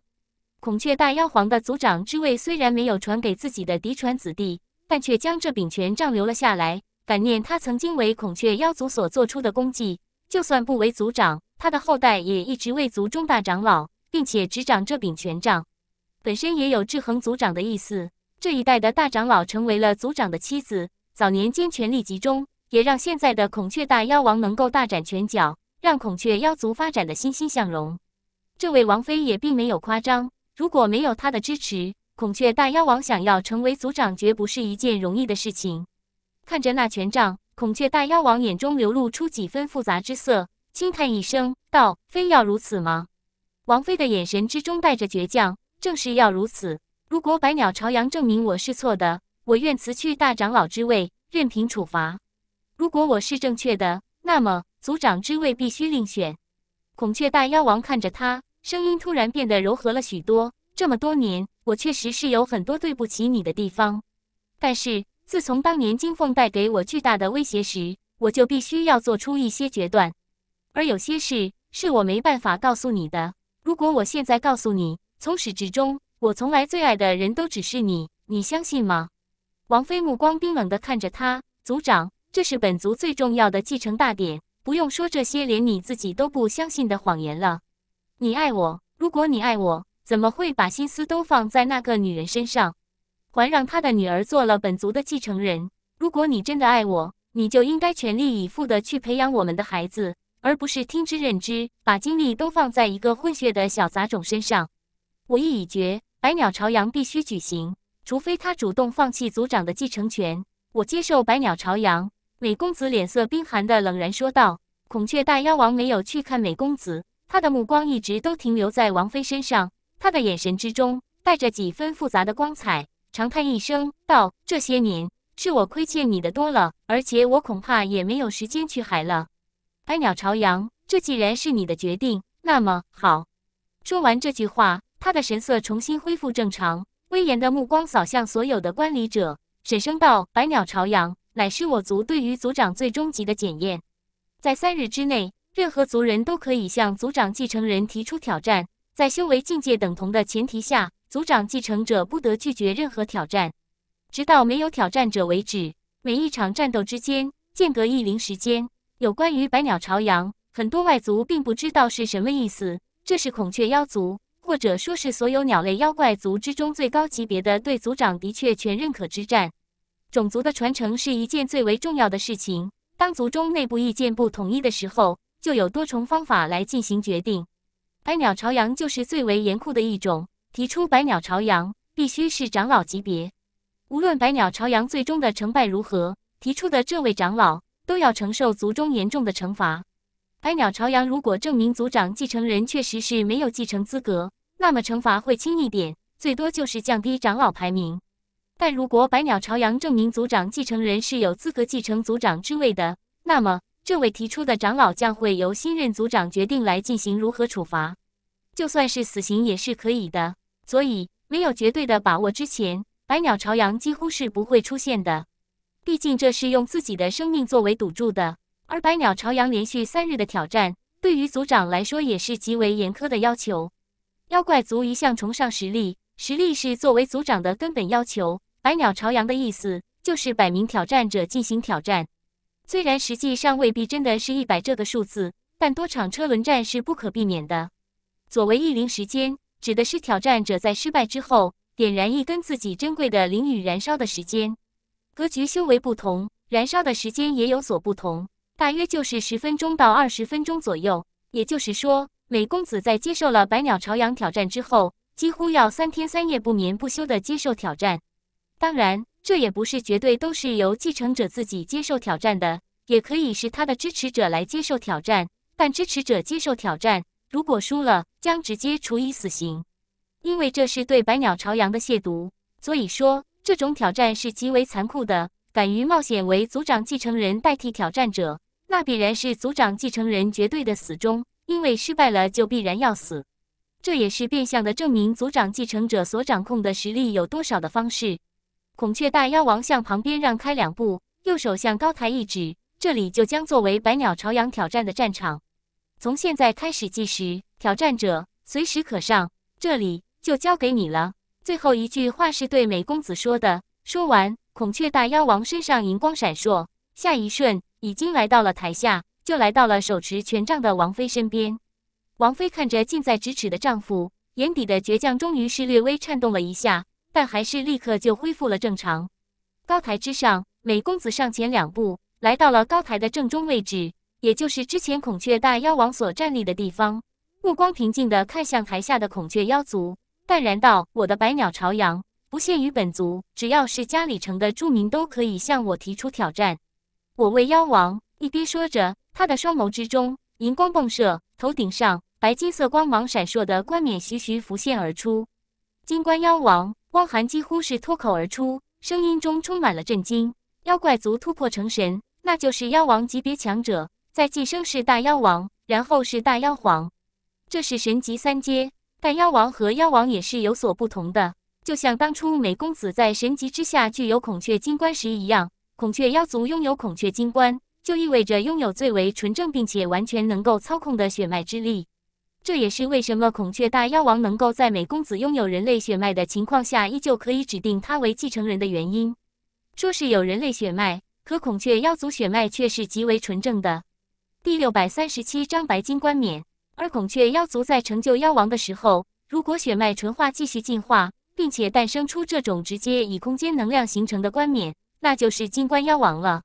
孔雀大妖皇的族长之位虽然没有传给自己的嫡传子弟，但却将这柄权杖留了下来。感念他曾经为孔雀妖族所做出的功绩，就算不为族长，他的后代也一直为族中大长老，并且执掌这柄权杖，本身也有制衡族长的意思。这一代的大长老成为了族长的妻子，早年间权力集中，也让现在的孔雀大妖王能够大展拳脚，让孔雀妖族发展的欣欣向荣。这位王妃也并没有夸张，如果没有她的支持，孔雀大妖王想要成为族长绝不是一件容易的事情。看着那权杖，孔雀大妖王眼中流露出几分复杂之色，轻叹一声道：“非要如此吗？”王妃的眼神之中带着倔强，正是要如此。如果百鸟朝阳证明我是错的，我愿辞去大长老之位，任凭处罚；如果我是正确的，那么族长之位必须另选。孔雀大妖王看着他，声音突然变得柔和了许多：“这么多年，我确实是有很多对不起你的地方，但是……”自从当年金凤带给我巨大的威胁时，我就必须要做出一些决断，而有些事是我没办法告诉你的。如果我现在告诉你，从始至终，我从来最爱的人都只是你，你相信吗？王妃目光冰冷地看着他，族长，这是本族最重要的继承大典，不用说这些连你自己都不相信的谎言了。你爱我？如果你爱我，怎么会把心思都放在那个女人身上？还让他的女儿做了本族的继承人。如果你真的爱我，你就应该全力以赴地去培养我们的孩子，而不是听之任之，把精力都放在一个混血的小杂种身上。我意已决，百鸟朝阳必须举行，除非他主动放弃族长的继承权。我接受百鸟朝阳。美公子脸色冰寒的冷然说道：“孔雀大妖王没有去看美公子，他的目光一直都停留在王妃身上，他的眼神之中带着几分复杂的光彩。”长叹一声，道：“这些年是我亏欠你的多了，而且我恐怕也没有时间去海了。”百鸟朝阳，这既然是你的决定，那么好。说完这句话，他的神色重新恢复正常，威严的目光扫向所有的观礼者，沈声道：“百鸟朝阳，乃是我族对于族长最终级的检验，在三日之内，任何族人都可以向族长继承人提出挑战，在修为境界等同的前提下。”族长继承者不得拒绝任何挑战，直到没有挑战者为止。每一场战斗之间间隔一零时间。有关于百鸟朝阳，很多外族并不知道是什么意思。这是孔雀妖族，或者说是所有鸟类妖怪族之中最高级别的对族长的确权认可之战。种族的传承是一件最为重要的事情。当族中内部意见不统一的时候，就有多重方法来进行决定。百鸟朝阳就是最为严酷的一种。提出百鸟朝阳必须是长老级别，无论百鸟朝阳最终的成败如何，提出的这位长老都要承受族中严重的惩罚。百鸟朝阳如果证明族长继承人确实是没有继承资格，那么惩罚会轻一点，最多就是降低长老排名；但如果百鸟朝阳证明族长继承人是有资格继承族长之位的，那么这位提出的长老将会由新任族长决定来进行如何处罚，就算是死刑也是可以的。所以，没有绝对的把握之前，百鸟朝阳几乎是不会出现的。毕竟，这是用自己的生命作为赌注的。而百鸟朝阳连续三日的挑战，对于组长来说也是极为严苛的要求。妖怪族一向崇尚实力，实力是作为组长的根本要求。百鸟朝阳的意思就是百名挑战者进行挑战。虽然实际上未必真的是一百这个数字，但多场车轮战是不可避免的。左为一零时间。指的是挑战者在失败之后，点燃一根自己珍贵的灵玉，燃烧的时间。格局、修为不同，燃烧的时间也有所不同，大约就是十分钟到二十分钟左右。也就是说，美公子在接受了百鸟朝阳挑战之后，几乎要三天三夜不眠不休地接受挑战。当然，这也不是绝对都是由继承者自己接受挑战的，也可以是他的支持者来接受挑战。但支持者接受挑战。如果输了，将直接处以死刑，因为这是对百鸟朝阳的亵渎。所以说，这种挑战是极为残酷的。敢于冒险为族长继承人代替挑战者，那必然是族长继承人绝对的死忠，因为失败了就必然要死。这也是变相的证明族长继承者所掌控的实力有多少的方式。孔雀大妖王向旁边让开两步，右手向高台一指，这里就将作为百鸟朝阳挑战的战场。从现在开始计时，挑战者随时可上，这里就交给你了。最后一句话是对美公子说的。说完，孔雀大妖王身上银光闪烁，下一瞬已经来到了台下，就来到了手持权杖的王妃身边。王妃看着近在咫尺的丈夫，眼底的倔强终于是略微颤动了一下，但还是立刻就恢复了正常。高台之上，美公子上前两步，来到了高台的正中位置。也就是之前孔雀大妖王所站立的地方，目光平静地看向台下的孔雀妖族，淡然道：“我的百鸟朝阳不限于本族，只要是嘉里城的住民都可以向我提出挑战。我为妖王。”一边说着，他的双眸之中银光迸射，头顶上白金色光芒闪烁的冠冕徐徐浮现而出。金冠妖王汪涵几乎是脱口而出，声音中充满了震惊：妖怪族突破成神，那就是妖王级别强者。在晋升是大妖王，然后是大妖皇，这是神级三阶。但妖王和妖王也是有所不同的，就像当初美公子在神级之下具有孔雀金冠时一样，孔雀妖族拥有孔雀金冠，就意味着拥有最为纯正并且完全能够操控的血脉之力。这也是为什么孔雀大妖王能够在美公子拥有人类血脉的情况下，依旧可以指定他为继承人的原因。说是有人类血脉，可孔雀妖族血脉却是极为纯正的。第六百三十七章白金冠冕。而孔雀妖族在成就妖王的时候，如果血脉纯化继续进化，并且诞生出这种直接以空间能量形成的冠冕，那就是金冠妖王了。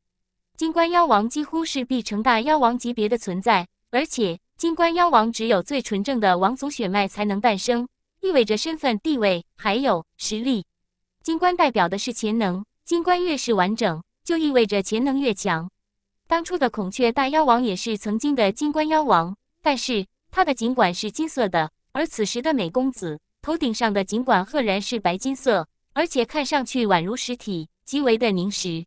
金冠妖王几乎是必成大妖王级别的存在，而且金冠妖王只有最纯正的王族血脉才能诞生，意味着身份地位还有实力。金冠代表的是潜能，金冠越是完整，就意味着潜能越强。当初的孔雀大妖王也是曾经的金冠妖王，但是他的尽管是金色的，而此时的美公子头顶上的尽管赫然是白金色，而且看上去宛如实体，极为的凝实。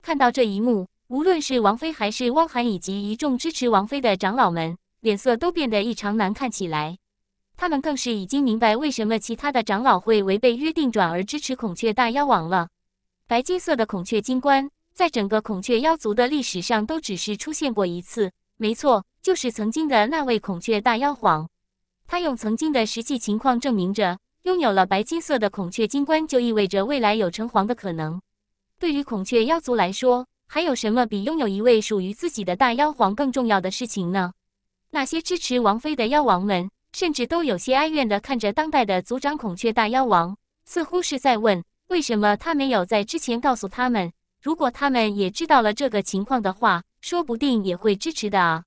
看到这一幕，无论是王妃还是汪涵以及一众支持王妃的长老们，脸色都变得异常难看起来。他们更是已经明白为什么其他的长老会违背约定，转而支持孔雀大妖王了。白金色的孔雀金冠。在整个孔雀妖族的历史上，都只是出现过一次。没错，就是曾经的那位孔雀大妖皇。他用曾经的实际情况证明着，拥有了白金色的孔雀金冠，就意味着未来有成皇的可能。对于孔雀妖族来说，还有什么比拥有一位属于自己的大妖皇更重要的事情呢？那些支持王妃的妖王们，甚至都有些哀怨地看着当代的族长孔雀大妖王，似乎是在问：为什么他没有在之前告诉他们？如果他们也知道了这个情况的话，说不定也会支持的啊！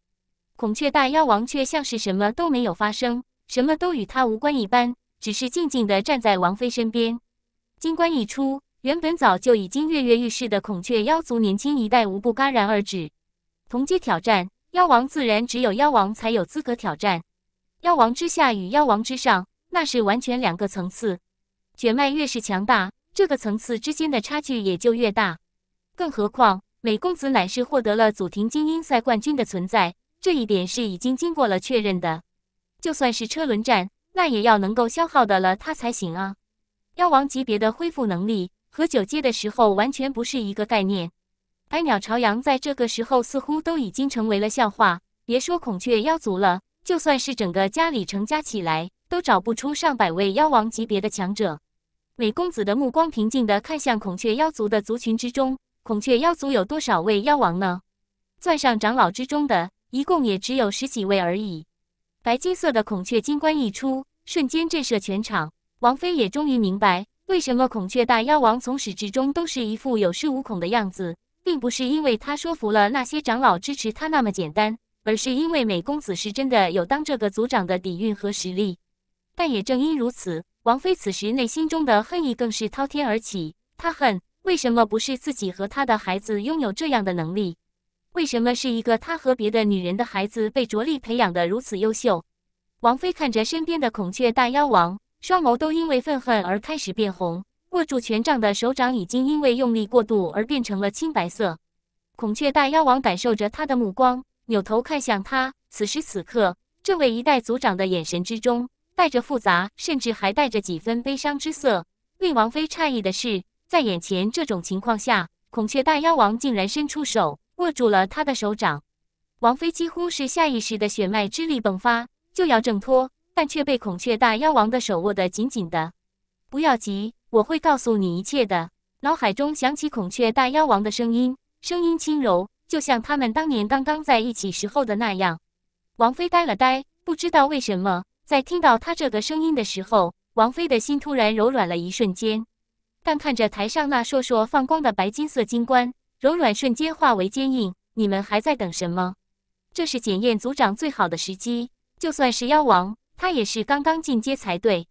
孔雀大妖王却像是什么都没有发生，什么都与他无关一般，只是静静地站在王妃身边。金冠一出，原本早就已经跃跃欲试的孔雀妖族年轻一代无不戛然而止。同阶挑战，妖王自然只有妖王才有资格挑战。妖王之下与妖王之上，那是完全两个层次。血脉越是强大，这个层次之间的差距也就越大。更何况，美公子乃是获得了祖庭精英赛冠军的存在，这一点是已经经过了确认的。就算是车轮战，那也要能够消耗的了他才行啊！妖王级别的恢复能力和九阶的时候完全不是一个概念。百鸟朝阳在这个时候似乎都已经成为了笑话，别说孔雀妖族了，就算是整个家里成家起来，都找不出上百位妖王级别的强者。美公子的目光平静地看向孔雀妖族的族群之中。孔雀妖族有多少位妖王呢？算上长老之中的一共也只有十几位而已。白金色的孔雀金冠一出，瞬间震慑全场。王妃也终于明白，为什么孔雀大妖王从始至终都是一副有恃无恐的样子，并不是因为他说服了那些长老支持他那么简单，而是因为美公子是真的有当这个族长的底蕴和实力。但也正因如此，王妃此时内心中的恨意更是滔天而起。她恨。为什么不是自己和他的孩子拥有这样的能力？为什么是一个他和别的女人的孩子被着力培养的如此优秀？王妃看着身边的孔雀大妖王，双眸都因为愤恨而开始变红，握住权杖的手掌已经因为用力过度而变成了青白色。孔雀大妖王感受着他的目光，扭头看向他。此时此刻，这位一代族长的眼神之中带着复杂，甚至还带着几分悲伤之色。令王妃诧异的是。在眼前这种情况下，孔雀大妖王竟然伸出手握住了他的手掌。王妃几乎是下意识的血脉之力迸发，就要挣脱，但却被孔雀大妖王的手握得紧紧的。不要急，我会告诉你一切的。脑海中响起孔雀大妖王的声音，声音轻柔，就像他们当年刚刚在一起时候的那样。王妃呆了呆，不知道为什么，在听到他这个声音的时候，王妃的心突然柔软了一瞬间。但看着台上那烁烁放光的白金色金冠，柔软瞬间化为坚硬。你们还在等什么？这是检验族长最好的时机。就算是妖王，他也是刚刚进阶才对。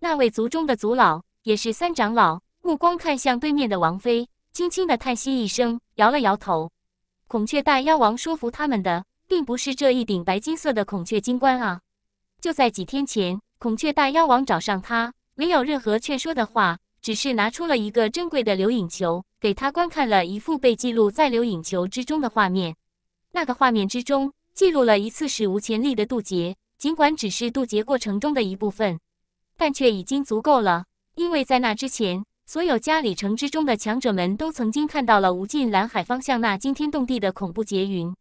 那位族中的族老也是三长老，目光看向对面的王妃，轻轻的叹息一声，摇了摇头。孔雀大妖王说服他们的，并不是这一顶白金色的孔雀金冠啊。就在几天前，孔雀大妖王找上他，没有任何劝说的话。只是拿出了一个珍贵的留影球，给他观看了一幅被记录在留影球之中的画面。那个画面之中记录了一次史无前例的渡劫，尽管只是渡劫过程中的一部分，但却已经足够了。因为在那之前，所有嘉里城之中的强者们都曾经看到了无尽蓝海方向那惊天动地的恐怖劫云。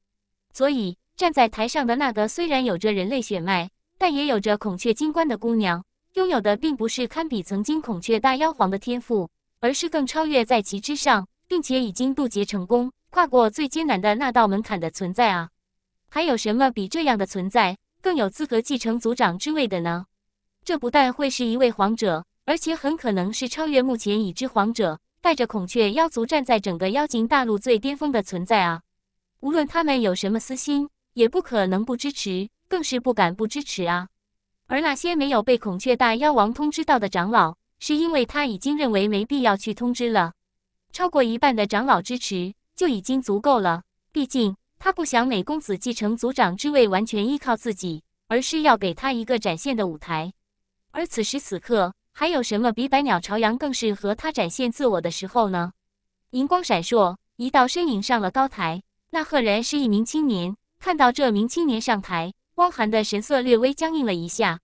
所以，站在台上的那个虽然有着人类血脉，但也有着孔雀金冠的姑娘。拥有的并不是堪比曾经孔雀大妖皇的天赋，而是更超越在其之上，并且已经渡劫成功，跨过最艰难的那道门槛的存在啊！还有什么比这样的存在更有资格继承族长之位的呢？这不但会是一位皇者，而且很可能是超越目前已知皇者，带着孔雀妖族站在整个妖精大陆最巅峰的存在啊！无论他们有什么私心，也不可能不支持，更是不敢不支持啊！而那些没有被孔雀大妖王通知到的长老，是因为他已经认为没必要去通知了。超过一半的长老支持就已经足够了。毕竟他不想美公子继承族长之位完全依靠自己，而是要给他一个展现的舞台。而此时此刻，还有什么比百鸟朝阳更适合他展现自我的时候呢？银光闪烁，一道身影上了高台，那赫然是一名青年。看到这名青年上台。汪涵的神色略微僵硬了一下，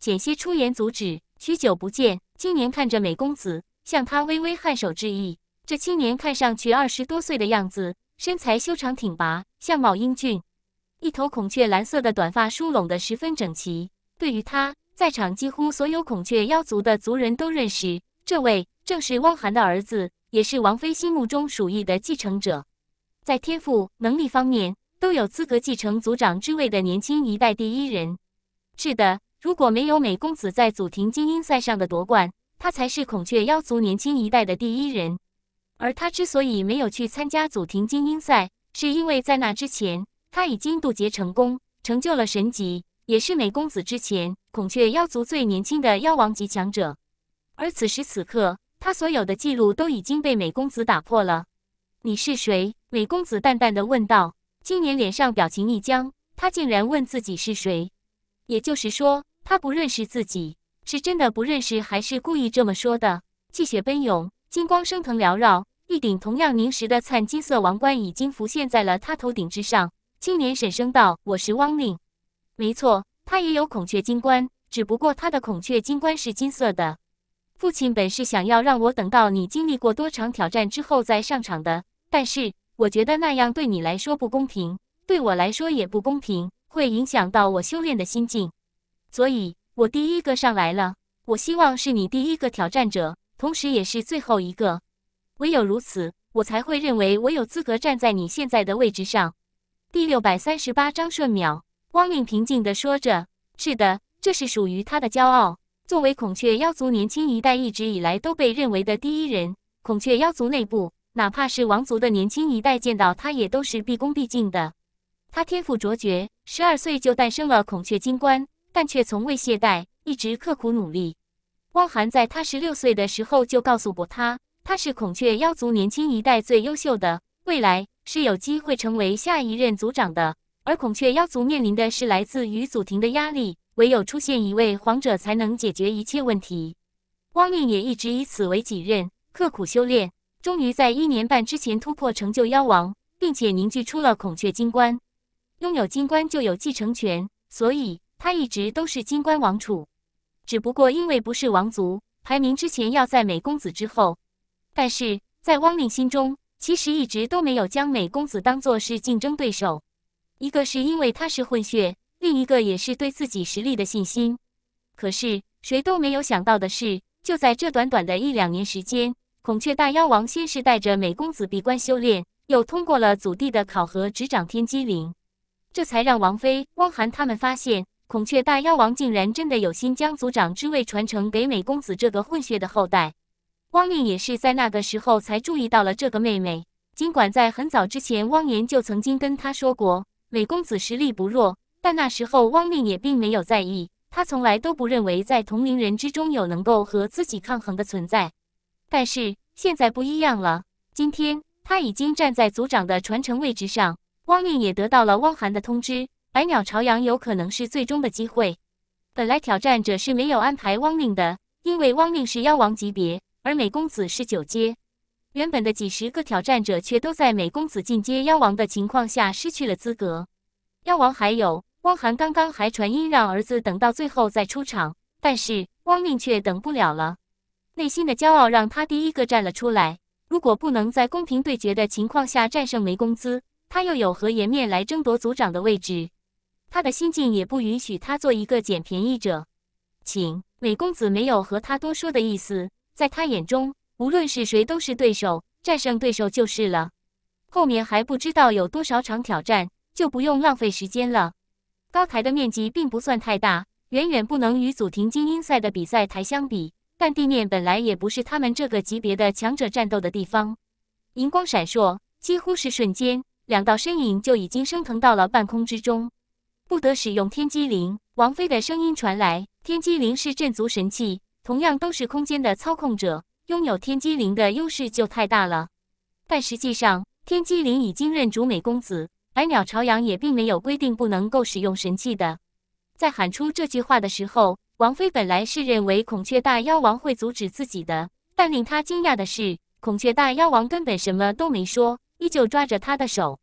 险些出言阻止。许久不见，青年看着美公子，向他微微颔首致意。这青年看上去二十多岁的样子，身材修长挺拔，相貌英俊，一头孔雀蓝色的短发梳拢得十分整齐。对于他，在场几乎所有孔雀妖族的族人都认识。这位正是汪涵的儿子，也是王妃心目中属意的继承者，在天赋能力方面。都有资格继承族长之位的年轻一代第一人。是的，如果没有美公子在祖庭精英赛上的夺冠，他才是孔雀妖族年轻一代的第一人。而他之所以没有去参加祖庭精英赛，是因为在那之前他已经渡劫成功，成就了神级，也是美公子之前孔雀妖族最年轻的妖王级强者。而此时此刻，他所有的记录都已经被美公子打破了。你是谁？美公子淡淡的问道。青年脸上表情一僵，他竟然问自己是谁，也就是说，他不认识自己，是真的不认识，还是故意这么说的？气血奔涌，金光升腾缭绕，一顶同样凝实的灿金色王冠已经浮现在了他头顶之上。青年沈声道：“我是汪令。”没错，他也有孔雀金冠，只不过他的孔雀金冠是金色的。父亲本是想要让我等到你经历过多场挑战之后再上场的，但是。我觉得那样对你来说不公平，对我来说也不公平，会影响到我修炼的心境。所以，我第一个上来了。我希望是你第一个挑战者，同时也是最后一个。唯有如此，我才会认为我有资格站在你现在的位置上。第六百三十八章，瞬秒。汪命平静地说着：“是的，这是属于他的骄傲。作为孔雀妖族年轻一代，一直以来都被认为的第一人，孔雀妖族内部。”哪怕是王族的年轻一代见到他，也都是毕恭毕敬的。他天赋卓绝，十二岁就诞生了孔雀金冠，但却从未懈怠，一直刻苦努力。汪涵在他十六岁的时候就告诉过他，他是孔雀妖族年轻一代最优秀的，未来是有机会成为下一任族长的。而孔雀妖族面临的是来自于祖庭的压力，唯有出现一位皇者才能解决一切问题。汪命也一直以此为己任，刻苦修炼。终于在一年半之前突破，成就妖王，并且凝聚出了孔雀金冠。拥有金冠就有继承权，所以他一直都是金冠王储。只不过因为不是王族，排名之前要在美公子之后。但是在汪令心中，其实一直都没有将美公子当做是竞争对手。一个是因为他是混血，另一个也是对自己实力的信心。可是谁都没有想到的是，就在这短短的一两年时间。孔雀大妖王先是带着美公子闭关修炼，又通过了祖地的考核，执掌天机岭，这才让王妃汪涵他们发现，孔雀大妖王竟然真的有心将族长之位传承给美公子这个混血的后代。汪令也是在那个时候才注意到了这个妹妹。尽管在很早之前，汪岩就曾经跟他说过美公子实力不弱，但那时候汪令也并没有在意，他从来都不认为在同龄人之中有能够和自己抗衡的存在。但是现在不一样了，今天他已经站在族长的传承位置上。汪令也得到了汪涵的通知，百鸟朝阳有可能是最终的机会。本来挑战者是没有安排汪令的，因为汪令是妖王级别，而美公子是九阶。原本的几十个挑战者却都在美公子进阶妖王的情况下失去了资格。妖王还有汪涵刚刚还传音让儿子等到最后再出场，但是汪令却等不了了。内心的骄傲让他第一个站了出来。如果不能在公平对决的情况下战胜梅公子，他又有何颜面来争夺组长的位置？他的心境也不允许他做一个捡便宜者。请梅公子没有和他多说的意思，在他眼中，无论是谁都是对手，战胜对手就是了。后面还不知道有多少场挑战，就不用浪费时间了。高台的面积并不算太大，远远不能与祖庭精英赛的比赛台相比。但地面本来也不是他们这个级别的强者战斗的地方，银光闪烁，几乎是瞬间，两道身影就已经升腾到了半空之中。不得使用天机灵！王妃的声音传来。天机灵是镇族神器，同样都是空间的操控者，拥有天机灵的优势就太大了。但实际上，天机灵已经认主美公子，百鸟朝阳也并没有规定不能够使用神器的。在喊出这句话的时候。王妃本来是认为孔雀大妖王会阻止自己的，但令她惊讶的是，孔雀大妖王根本什么都没说，依旧抓着她的手。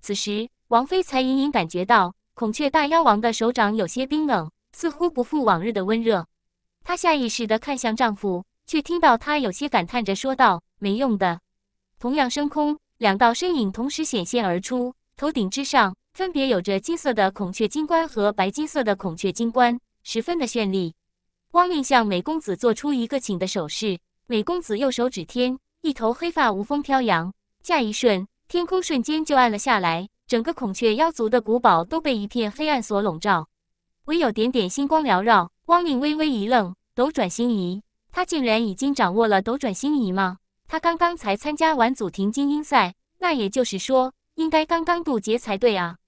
此时，王妃才隐隐感觉到孔雀大妖王的手掌有些冰冷，似乎不复往日的温热。她下意识地看向丈夫，却听到他有些感叹着说道：“没用的。”同样升空，两道身影同时显现而出，头顶之上分别有着金色的孔雀金冠和白金色的孔雀金冠。十分的绚丽，汪令向美公子做出一个请的手势，美公子右手指天，一头黑发无风飘扬。下一瞬，天空瞬间就暗了下来，整个孔雀妖族的古堡都被一片黑暗所笼罩，唯有点点星光缭绕。汪令微微一愣，斗转星移，他竟然已经掌握了斗转星移吗？他刚刚才参加完祖庭精英赛，那也就是说，应该刚刚渡劫才对啊，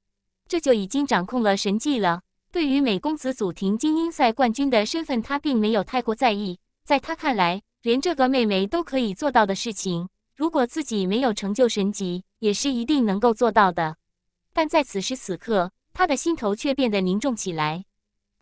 这就已经掌控了神技了。对于美公子祖庭精英赛冠军的身份，他并没有太过在意。在他看来，连这个妹妹都可以做到的事情，如果自己没有成就神级，也是一定能够做到的。但在此时此刻，他的心头却变得凝重起来。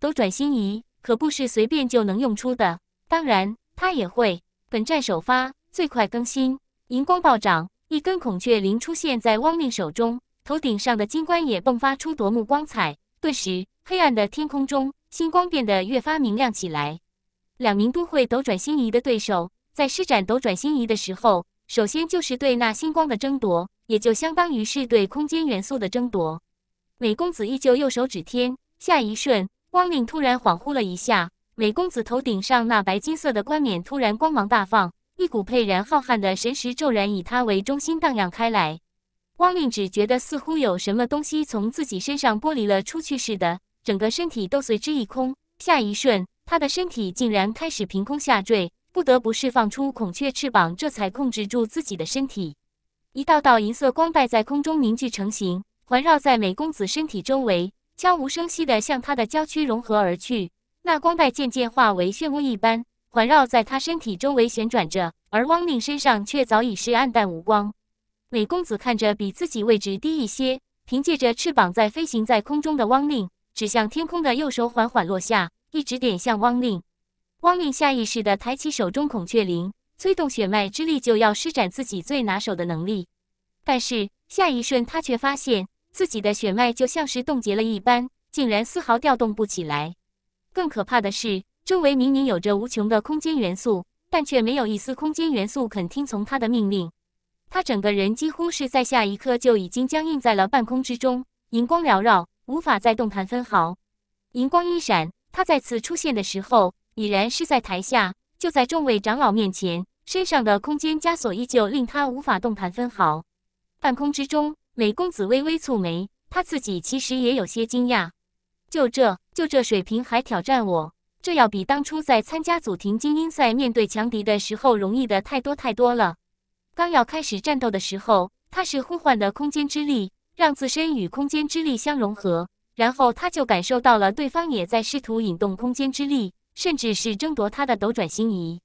斗转星移可不是随便就能用出的。当然，他也会。本站首发，最快更新，荧光暴涨，一根孔雀翎出现在汪命手中，头顶上的金冠也迸发出夺目光彩，顿时。黑暗的天空中，星光变得越发明亮起来。两名都会斗转星移的对手在施展斗转星移的时候，首先就是对那星光的争夺，也就相当于是对空间元素的争夺。美公子依旧右手指天，下一瞬，汪令突然恍惚了一下。美公子头顶上那白金色的冠冕突然光芒大放，一股沛然浩瀚的神识骤然以他为中心荡漾开来。汪令只觉得似乎有什么东西从自己身上剥离了出去似的。整个身体都随之一空，下一瞬，他的身体竟然开始凭空下坠，不得不释放出孔雀翅膀，这才控制住自己的身体。一道道银色光带在空中凝聚成型，环绕在美公子身体周围，悄无声息地向他的娇躯融合而去。那光带渐渐化为漩涡一般，环绕在他身体周围旋转着，而汪令身上却早已是暗淡无光。美公子看着比自己位置低一些，凭借着翅膀在飞行在空中的汪令。指向天空的右手缓缓落下，一直点向汪令。汪令下意识地抬起手中孔雀翎，催动血脉之力，就要施展自己最拿手的能力。但是下一瞬，他却发现自己的血脉就像是冻结了一般，竟然丝毫调动不起来。更可怕的是，周围明明有着无穷的空间元素，但却没有一丝空间元素肯听从他的命令。他整个人几乎是在下一刻就已经僵硬在了半空之中，银光缭绕。无法再动弹分毫，银光一闪，他再次出现的时候，已然是在台下，就在众位长老面前，身上的空间枷锁依旧令他无法动弹分毫。半空之中，美公子微微蹙眉，他自己其实也有些惊讶，就这就这水平还挑战我，这要比当初在参加祖庭精英赛面对强敌的时候容易的太多太多了。刚要开始战斗的时候，他是呼唤的空间之力。让自身与空间之力相融合，然后他就感受到了对方也在试图引动空间之力，甚至是争夺他的斗转星移。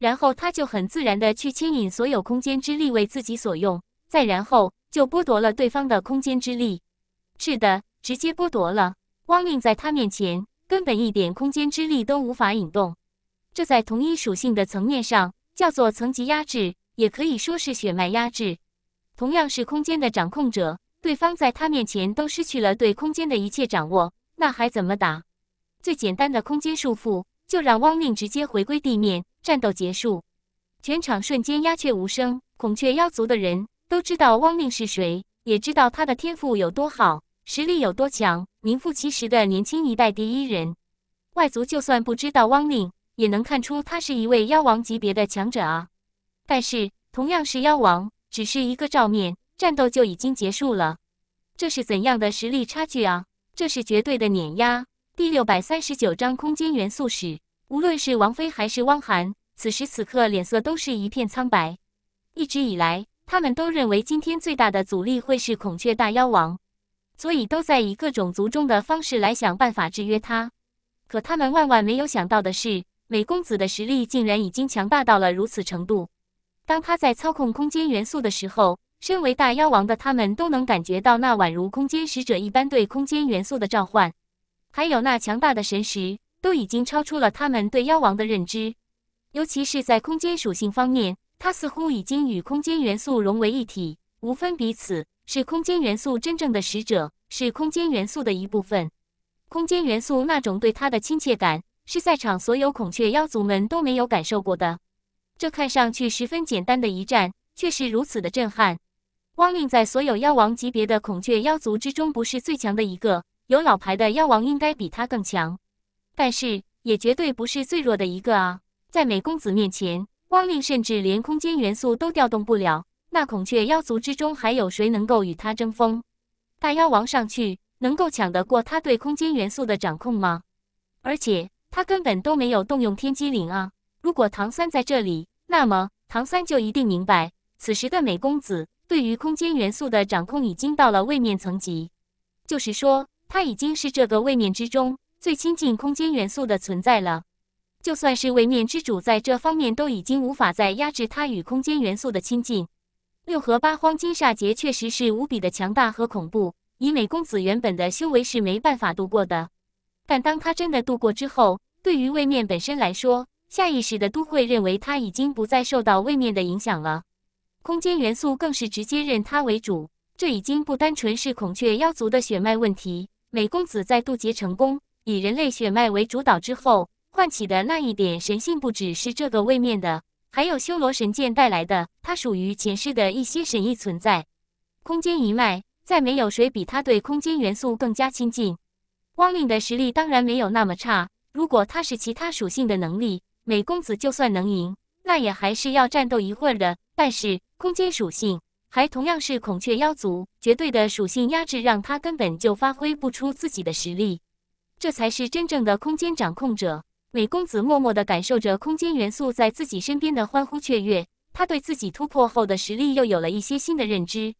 然后他就很自然的去牵引所有空间之力为自己所用，再然后就剥夺了对方的空间之力。是的，直接剥夺了。汪令在他面前根本一点空间之力都无法引动，这在同一属性的层面上叫做层级压制，也可以说是血脉压制。同样是空间的掌控者。对方在他面前都失去了对空间的一切掌握，那还怎么打？最简单的空间束缚，就让汪令直接回归地面。战斗结束，全场瞬间鸦雀无声。孔雀妖族的人都知道汪令是谁，也知道他的天赋有多好，实力有多强，名副其实的年轻一代第一人。外族就算不知道汪令，也能看出他是一位妖王级别的强者啊。但是同样是妖王，只是一个照面。战斗就已经结束了，这是怎样的实力差距啊！这是绝对的碾压。第六百三十九章空间元素史。无论是王菲还是汪涵，此时此刻脸色都是一片苍白。一直以来，他们都认为今天最大的阻力会是孔雀大妖王，所以都在以各种族中的方式来想办法制约他。可他们万万没有想到的是，美公子的实力竟然已经强大到了如此程度。当他在操控空间元素的时候，身为大妖王的他们都能感觉到那宛如空间使者一般对空间元素的召唤，还有那强大的神识，都已经超出了他们对妖王的认知。尤其是在空间属性方面，他似乎已经与空间元素融为一体，无分彼此，是空间元素真正的使者，是空间元素的一部分。空间元素那种对他的亲切感，是在场所有孔雀妖族们都没有感受过的。这看上去十分简单的一战，却是如此的震撼。汪令在所有妖王级别的孔雀妖族之中不是最强的一个，有老牌的妖王应该比他更强，但是也绝对不是最弱的一个啊！在美公子面前，汪令甚至连空间元素都调动不了，那孔雀妖族之中还有谁能够与他争锋？大妖王上去能够抢得过他对空间元素的掌控吗？而且他根本都没有动用天机灵啊！如果唐三在这里，那么唐三就一定明白此时的美公子。对于空间元素的掌控已经到了位面层级，就是说，他已经是这个位面之中最亲近空间元素的存在了。就算是位面之主，在这方面都已经无法再压制他与空间元素的亲近。六合八荒金煞劫确实是无比的强大和恐怖，以美公子原本的修为是没办法度过的。但当他真的度过之后，对于位面本身来说，下意识的都会认为他已经不再受到位面的影响了。空间元素更是直接认他为主，这已经不单纯是孔雀妖族的血脉问题。美公子在渡劫成功，以人类血脉为主导之后，唤起的那一点神性不只是这个位面的，还有修罗神剑带来的。他属于前世的一些神意存在，空间一脉再没有谁比他对空间元素更加亲近。汪令的实力当然没有那么差，如果他是其他属性的能力，美公子就算能赢，那也还是要战斗一会儿的。但是。空间属性，还同样是孔雀妖族，绝对的属性压制让他根本就发挥不出自己的实力。这才是真正的空间掌控者。美公子默默的感受着空间元素在自己身边的欢呼雀跃，他对自己突破后的实力又有了一些新的认知。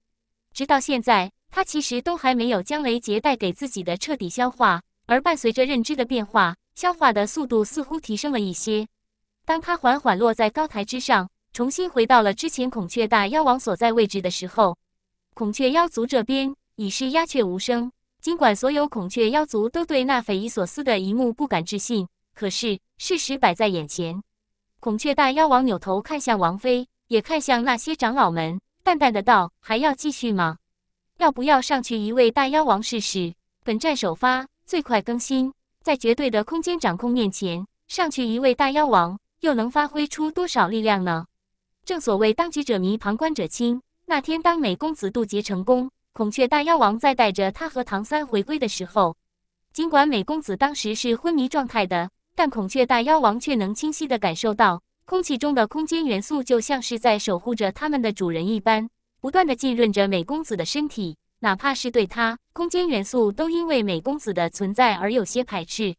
直到现在，他其实都还没有将雷劫带给自己的彻底消化。而伴随着认知的变化，消化的速度似乎提升了一些。当他缓缓落在高台之上。重新回到了之前孔雀大妖王所在位置的时候，孔雀妖族这边已是鸦雀无声。尽管所有孔雀妖族都对那匪夷所思的一幕不敢置信，可是事实摆在眼前。孔雀大妖王扭头看向王妃，也看向那些长老们，淡淡的道：“还要继续吗？要不要上去一位大妖王试试？本站首发，最快更新。在绝对的空间掌控面前，上去一位大妖王又能发挥出多少力量呢？”正所谓当局者迷，旁观者清。那天，当美公子渡劫成功，孔雀大妖王在带着他和唐三回归的时候，尽管美公子当时是昏迷状态的，但孔雀大妖王却能清晰地感受到空气中的空间元素，就像是在守护着他们的主人一般，不断地浸润着美公子的身体。哪怕是对他，空间元素都因为美公子的存在而有些排斥。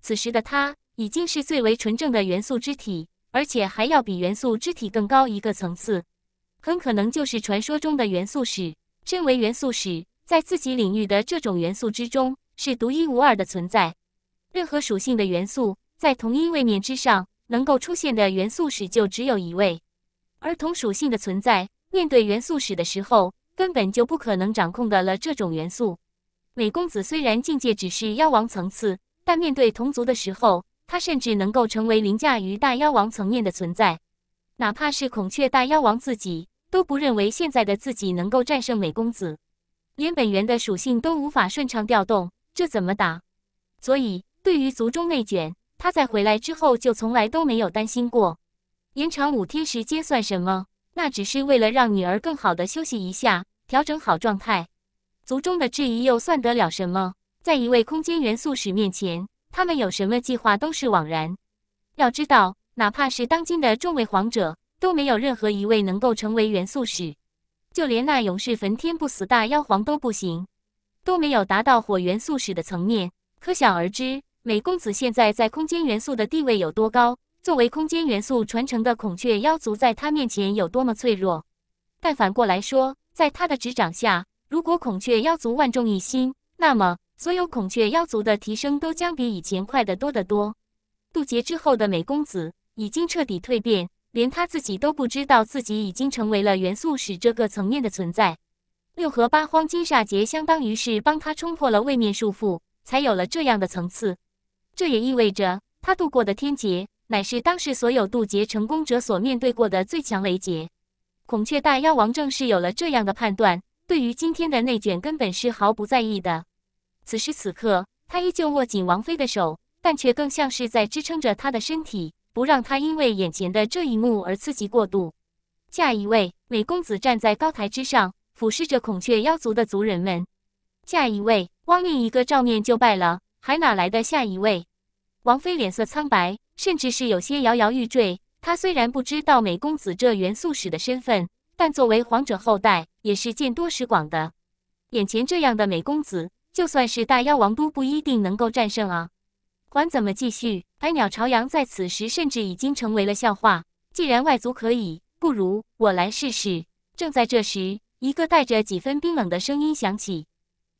此时的他，已经是最为纯正的元素之体。而且还要比元素肢体更高一个层次，很可能就是传说中的元素使。身为元素使，在自己领域的这种元素之中是独一无二的存在。任何属性的元素，在同一位面之上能够出现的元素使就只有一位。而同属性的存在面对元素使的时候，根本就不可能掌控得了这种元素。美公子虽然境界只是妖王层次，但面对同族的时候。他甚至能够成为凌驾于大妖王层面的存在，哪怕是孔雀大妖王自己都不认为现在的自己能够战胜美公子，连本源的属性都无法顺畅调动，这怎么打？所以，对于族中内卷，他在回来之后就从来都没有担心过。延长五天时间算什么？那只是为了让女儿更好的休息一下，调整好状态。族中的质疑又算得了什么？在一位空间元素使面前。他们有什么计划都是枉然。要知道，哪怕是当今的众位皇者，都没有任何一位能够成为元素使，就连那勇士焚天不死大妖皇都不行，都没有达到火元素使的层面。可想而知，美公子现在在空间元素的地位有多高，作为空间元素传承的孔雀妖族在他面前有多么脆弱。但反过来说，在他的执掌下，如果孔雀妖族万众一心，那么……所有孔雀妖族的提升都将比以前快得多得多。渡劫之后的美公子已经彻底蜕变，连他自己都不知道自己已经成为了元素使这个层面的存在。六合八荒金煞劫相当于是帮他冲破了位面束缚，才有了这样的层次。这也意味着他渡过的天劫乃是当时所有渡劫成功者所面对过的最强雷劫。孔雀大妖王正是有了这样的判断，对于今天的内卷根本是毫不在意的。此时此刻，他依旧握紧王妃的手，但却更像是在支撑着她的身体，不让她因为眼前的这一幕而刺激过度。下一位，美公子站在高台之上，俯视着孔雀妖族的族人们。下一位，汪令一个照面就败了，还哪来的下一位？王妃脸色苍白，甚至是有些摇摇欲坠。她虽然不知道美公子这元素使的身份，但作为皇者后代，也是见多识广的。眼前这样的美公子。就算是大妖王都不一定能够战胜啊！管怎么继续，百鸟朝阳在此时甚至已经成为了笑话。既然外族可以，不如我来试试。正在这时，一个带着几分冰冷的声音响起，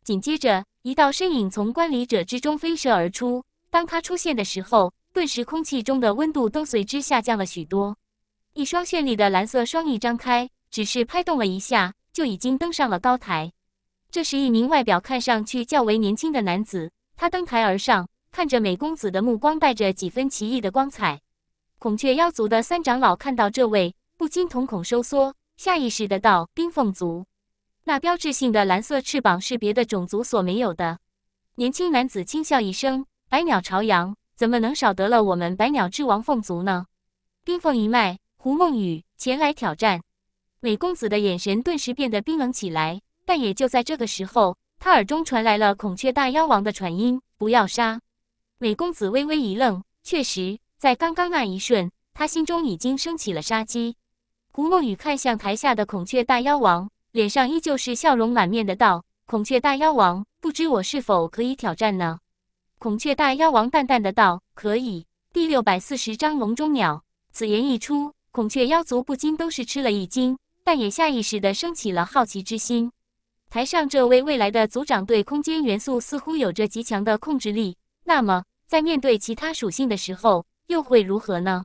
紧接着一道身影从观礼者之中飞射而出。当他出现的时候，顿时空气中的温度都随之下降了许多。一双绚丽的蓝色双翼张开，只是拍动了一下，就已经登上了高台。这是一名外表看上去较为年轻的男子，他登台而上，看着美公子的目光带着几分奇异的光彩。孔雀妖族的三长老看到这位，不禁瞳孔收缩，下意识的道：“冰凤族，那标志性的蓝色翅膀是别的种族所没有的。”年轻男子轻笑一声：“百鸟朝阳，怎么能少得了我们百鸟之王凤族呢？”冰凤一脉，胡梦雨前来挑战，美公子的眼神顿时变得冰冷起来。但也就在这个时候，他耳中传来了孔雀大妖王的传音：“不要杀。”美公子微微一愣，确实，在刚刚那一瞬，他心中已经升起了杀机。胡梦雨看向台下的孔雀大妖王，脸上依旧是笑容满面的道：“孔雀大妖王，不知我是否可以挑战呢？”孔雀大妖王淡淡的道：“可以。”第六百四十章笼中鸟。此言一出，孔雀妖族不禁都是吃了一惊，但也下意识的升起了好奇之心。台上这位未来的族长对空间元素似乎有着极强的控制力，那么在面对其他属性的时候又会如何呢？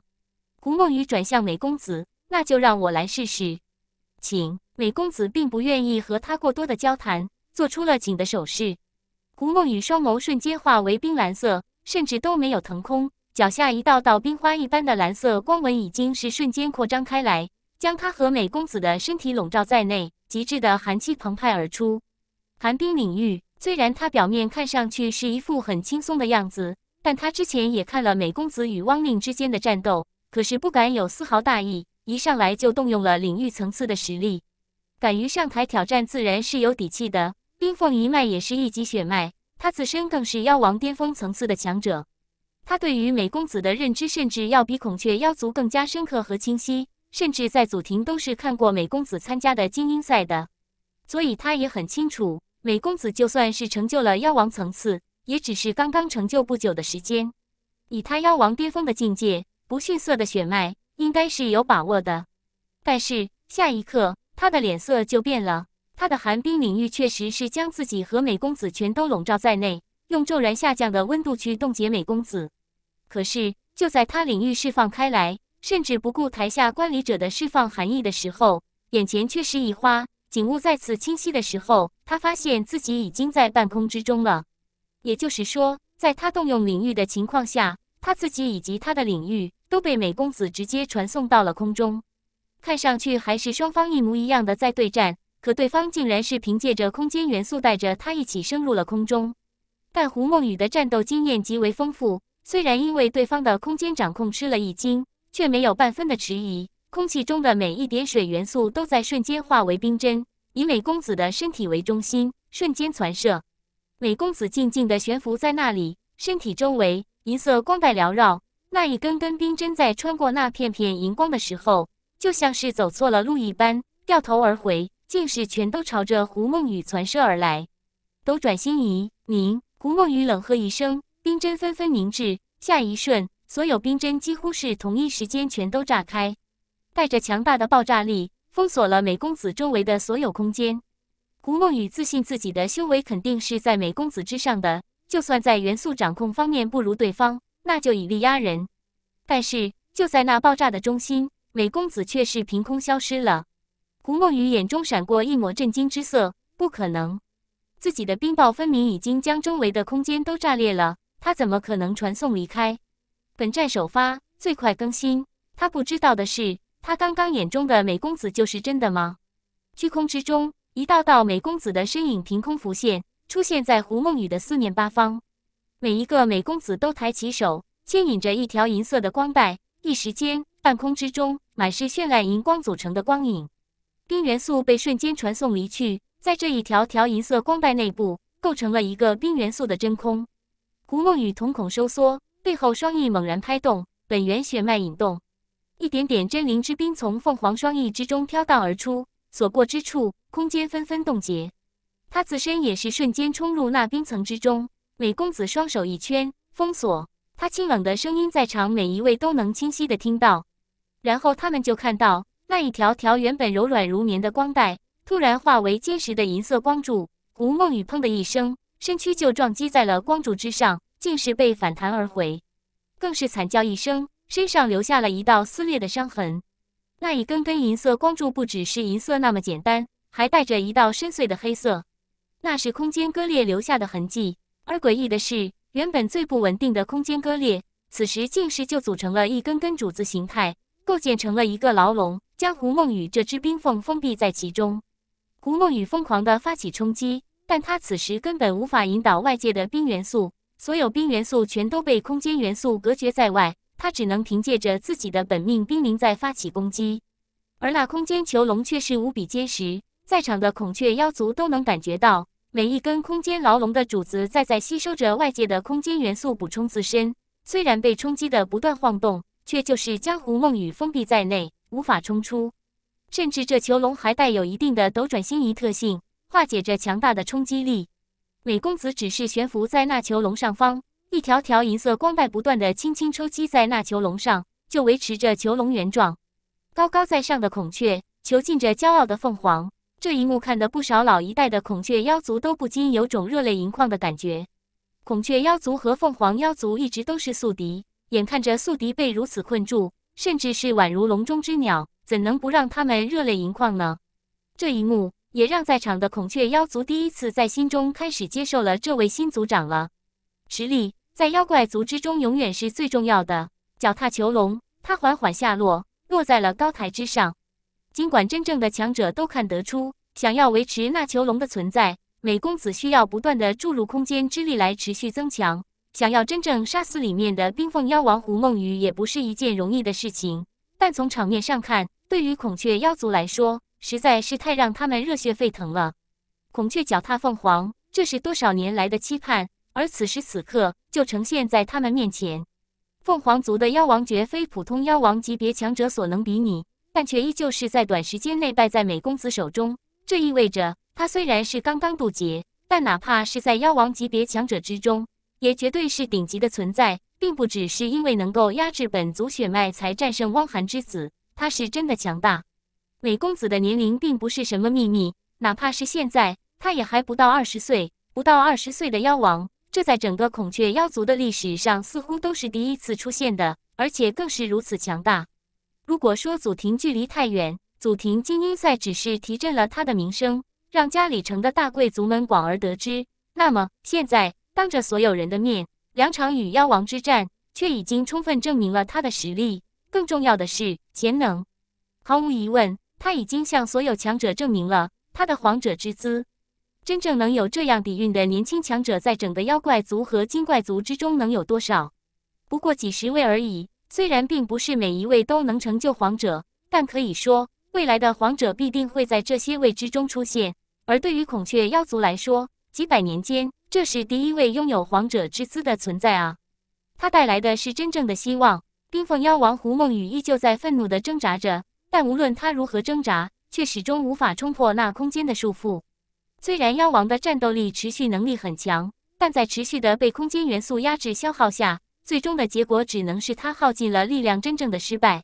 胡梦雨转向美公子，那就让我来试试。请美公子并不愿意和他过多的交谈，做出了请的手势。胡梦雨双眸瞬间化为冰蓝色，甚至都没有腾空，脚下一道道冰花一般的蓝色光纹已经是瞬间扩张开来，将他和美公子的身体笼罩在内。极致的寒气澎湃而出，寒冰领域虽然他表面看上去是一副很轻松的样子，但他之前也看了美公子与汪令之间的战斗，可是不敢有丝毫大意，一上来就动用了领域层次的实力。敢于上台挑战，自然是有底气的。冰凤一脉也是一级血脉，他自身更是妖王巅峰层次的强者。他对于美公子的认知，甚至要比孔雀妖族更加深刻和清晰。甚至在祖庭都是看过美公子参加的精英赛的，所以他也很清楚，美公子就算是成就了妖王层次，也只是刚刚成就不久的时间。以他妖王巅峰的境界，不逊色的血脉，应该是有把握的。但是下一刻，他的脸色就变了。他的寒冰领域确实是将自己和美公子全都笼罩在内，用骤然下降的温度去冻结美公子。可是就在他领域释放开来。甚至不顾台下观礼者的释放含义的时候，眼前却是一花景物再次清晰的时候，他发现自己已经在半空之中了。也就是说，在他动用领域的情况下，他自己以及他的领域都被美公子直接传送到了空中。看上去还是双方一模一样的在对战，可对方竟然是凭借着空间元素带着他一起升入了空中。但胡梦雨的战斗经验极为丰富，虽然因为对方的空间掌控吃了一惊。却没有半分的迟疑，空气中的每一点水元素都在瞬间化为冰针，以美公子的身体为中心，瞬间传射。美公子静静地悬浮在那里，身体周围银色光带缭绕，那一根根冰针在穿过那片片银光的时候，就像是走错了路一般，掉头而回，竟是全都朝着胡梦雨传射而来。斗转星移，您，胡梦雨冷喝一声，冰针纷纷凝滞，下一瞬。所有冰针几乎是同一时间全都炸开，带着强大的爆炸力封锁了美公子周围的所有空间。胡梦雨自信自己的修为肯定是在美公子之上的，就算在元素掌控方面不如对方，那就以力压人。但是就在那爆炸的中心，美公子却是凭空消失了。胡梦雨眼中闪过一抹震惊之色，不可能，自己的冰爆分明已经将周围的空间都炸裂了，他怎么可能传送离开？本站首发最快更新。他不知道的是，他刚刚眼中的美公子就是真的吗？虚空之中，一道道美公子的身影凭空浮现，出现在胡梦雨的四面八方。每一个美公子都抬起手，牵引着一条银色的光带。一时间，半空之中满是绚烂银光组成的光影。冰元素被瞬间传送离去，在这一条条银色光带内部，构成了一个冰元素的真空。胡梦雨瞳孔收缩。背后双翼猛然拍动，本源血脉引动，一点点真灵之冰从凤凰双翼之中飘荡而出，所过之处，空间纷纷冻结。他自身也是瞬间冲入那冰层之中。美公子双手一圈封锁，他清冷的声音在场每一位都能清晰的听到。然后他们就看到那一条条原本柔软如棉的光带，突然化为坚实的银色光柱。吴梦雨砰的一声，身躯就撞击在了光柱之上。竟是被反弹而回，更是惨叫一声，身上留下了一道撕裂的伤痕。那一根根银色光柱不只是银色那么简单，还带着一道深邃的黑色，那是空间割裂留下的痕迹。而诡异的是，原本最不稳定的空间割裂，此时竟是就组成了一根根主子形态，构建成了一个牢笼，将胡梦雨这只冰凤封闭在其中。胡梦雨疯狂的发起冲击，但他此时根本无法引导外界的冰元素。所有冰元素全都被空间元素隔绝在外，他只能凭借着自己的本命冰灵在发起攻击。而那空间囚笼却是无比坚实，在场的孔雀妖族都能感觉到，每一根空间牢笼的主子在在吸收着外界的空间元素补充自身。虽然被冲击的不断晃动，却就是江湖梦雨封闭在内，无法冲出。甚至这囚笼还带有一定的斗转星移特性，化解着强大的冲击力。美公子只是悬浮在那囚笼上方，一条条银色光带不断的轻轻抽击在那囚笼上，就维持着囚笼原状。高高在上的孔雀囚禁着骄傲的凤凰，这一幕看得不少老一代的孔雀妖族都不禁有种热泪盈眶的感觉。孔雀妖族和凤凰妖族一直都是宿敌，眼看着宿敌被如此困住，甚至是宛如笼中之鸟，怎能不让他们热泪盈眶呢？这一幕。也让在场的孔雀妖族第一次在心中开始接受了这位新族长了。实力在妖怪族之中永远是最重要的。脚踏囚笼，他缓缓下落，落在了高台之上。尽管真正的强者都看得出，想要维持那囚笼的存在，美公子需要不断的注入空间之力来持续增强。想要真正杀死里面的冰凤妖王胡梦雨也不是一件容易的事情。但从场面上看，对于孔雀妖族来说。实在是太让他们热血沸腾了！孔雀脚踏凤凰，这是多少年来的期盼，而此时此刻就呈现在他们面前。凤凰族的妖王绝非普通妖王级别强者所能比拟，但却依旧是在短时间内败在美公子手中。这意味着他虽然是刚刚渡劫，但哪怕是在妖王级别强者之中，也绝对是顶级的存在，并不只是因为能够压制本族血脉才战胜汪寒之子，他是真的强大。韦公子的年龄并不是什么秘密，哪怕是现在，他也还不到二十岁。不到二十岁的妖王，这在整个孔雀妖族的历史上似乎都是第一次出现的，而且更是如此强大。如果说祖庭距离太远，祖庭精英赛只是提振了他的名声，让家里城的大贵族们广而得知，那么现在当着所有人的面，两场与妖王之战却已经充分证明了他的实力，更重要的是潜能。毫无疑问。他已经向所有强者证明了他的皇者之姿。真正能有这样底蕴的年轻强者，在整个妖怪族和精怪族之中能有多少？不过几十位而已。虽然并不是每一位都能成就皇者，但可以说，未来的皇者必定会在这些位之中出现。而对于孔雀妖族来说，几百年间，这是第一位拥有皇者之姿的存在啊！他带来的是真正的希望。冰凤妖王胡梦雨依旧在愤怒地挣扎着。但无论他如何挣扎，却始终无法冲破那空间的束缚。虽然妖王的战斗力持续能力很强，但在持续的被空间元素压制消耗下，最终的结果只能是他耗尽了力量，真正的失败。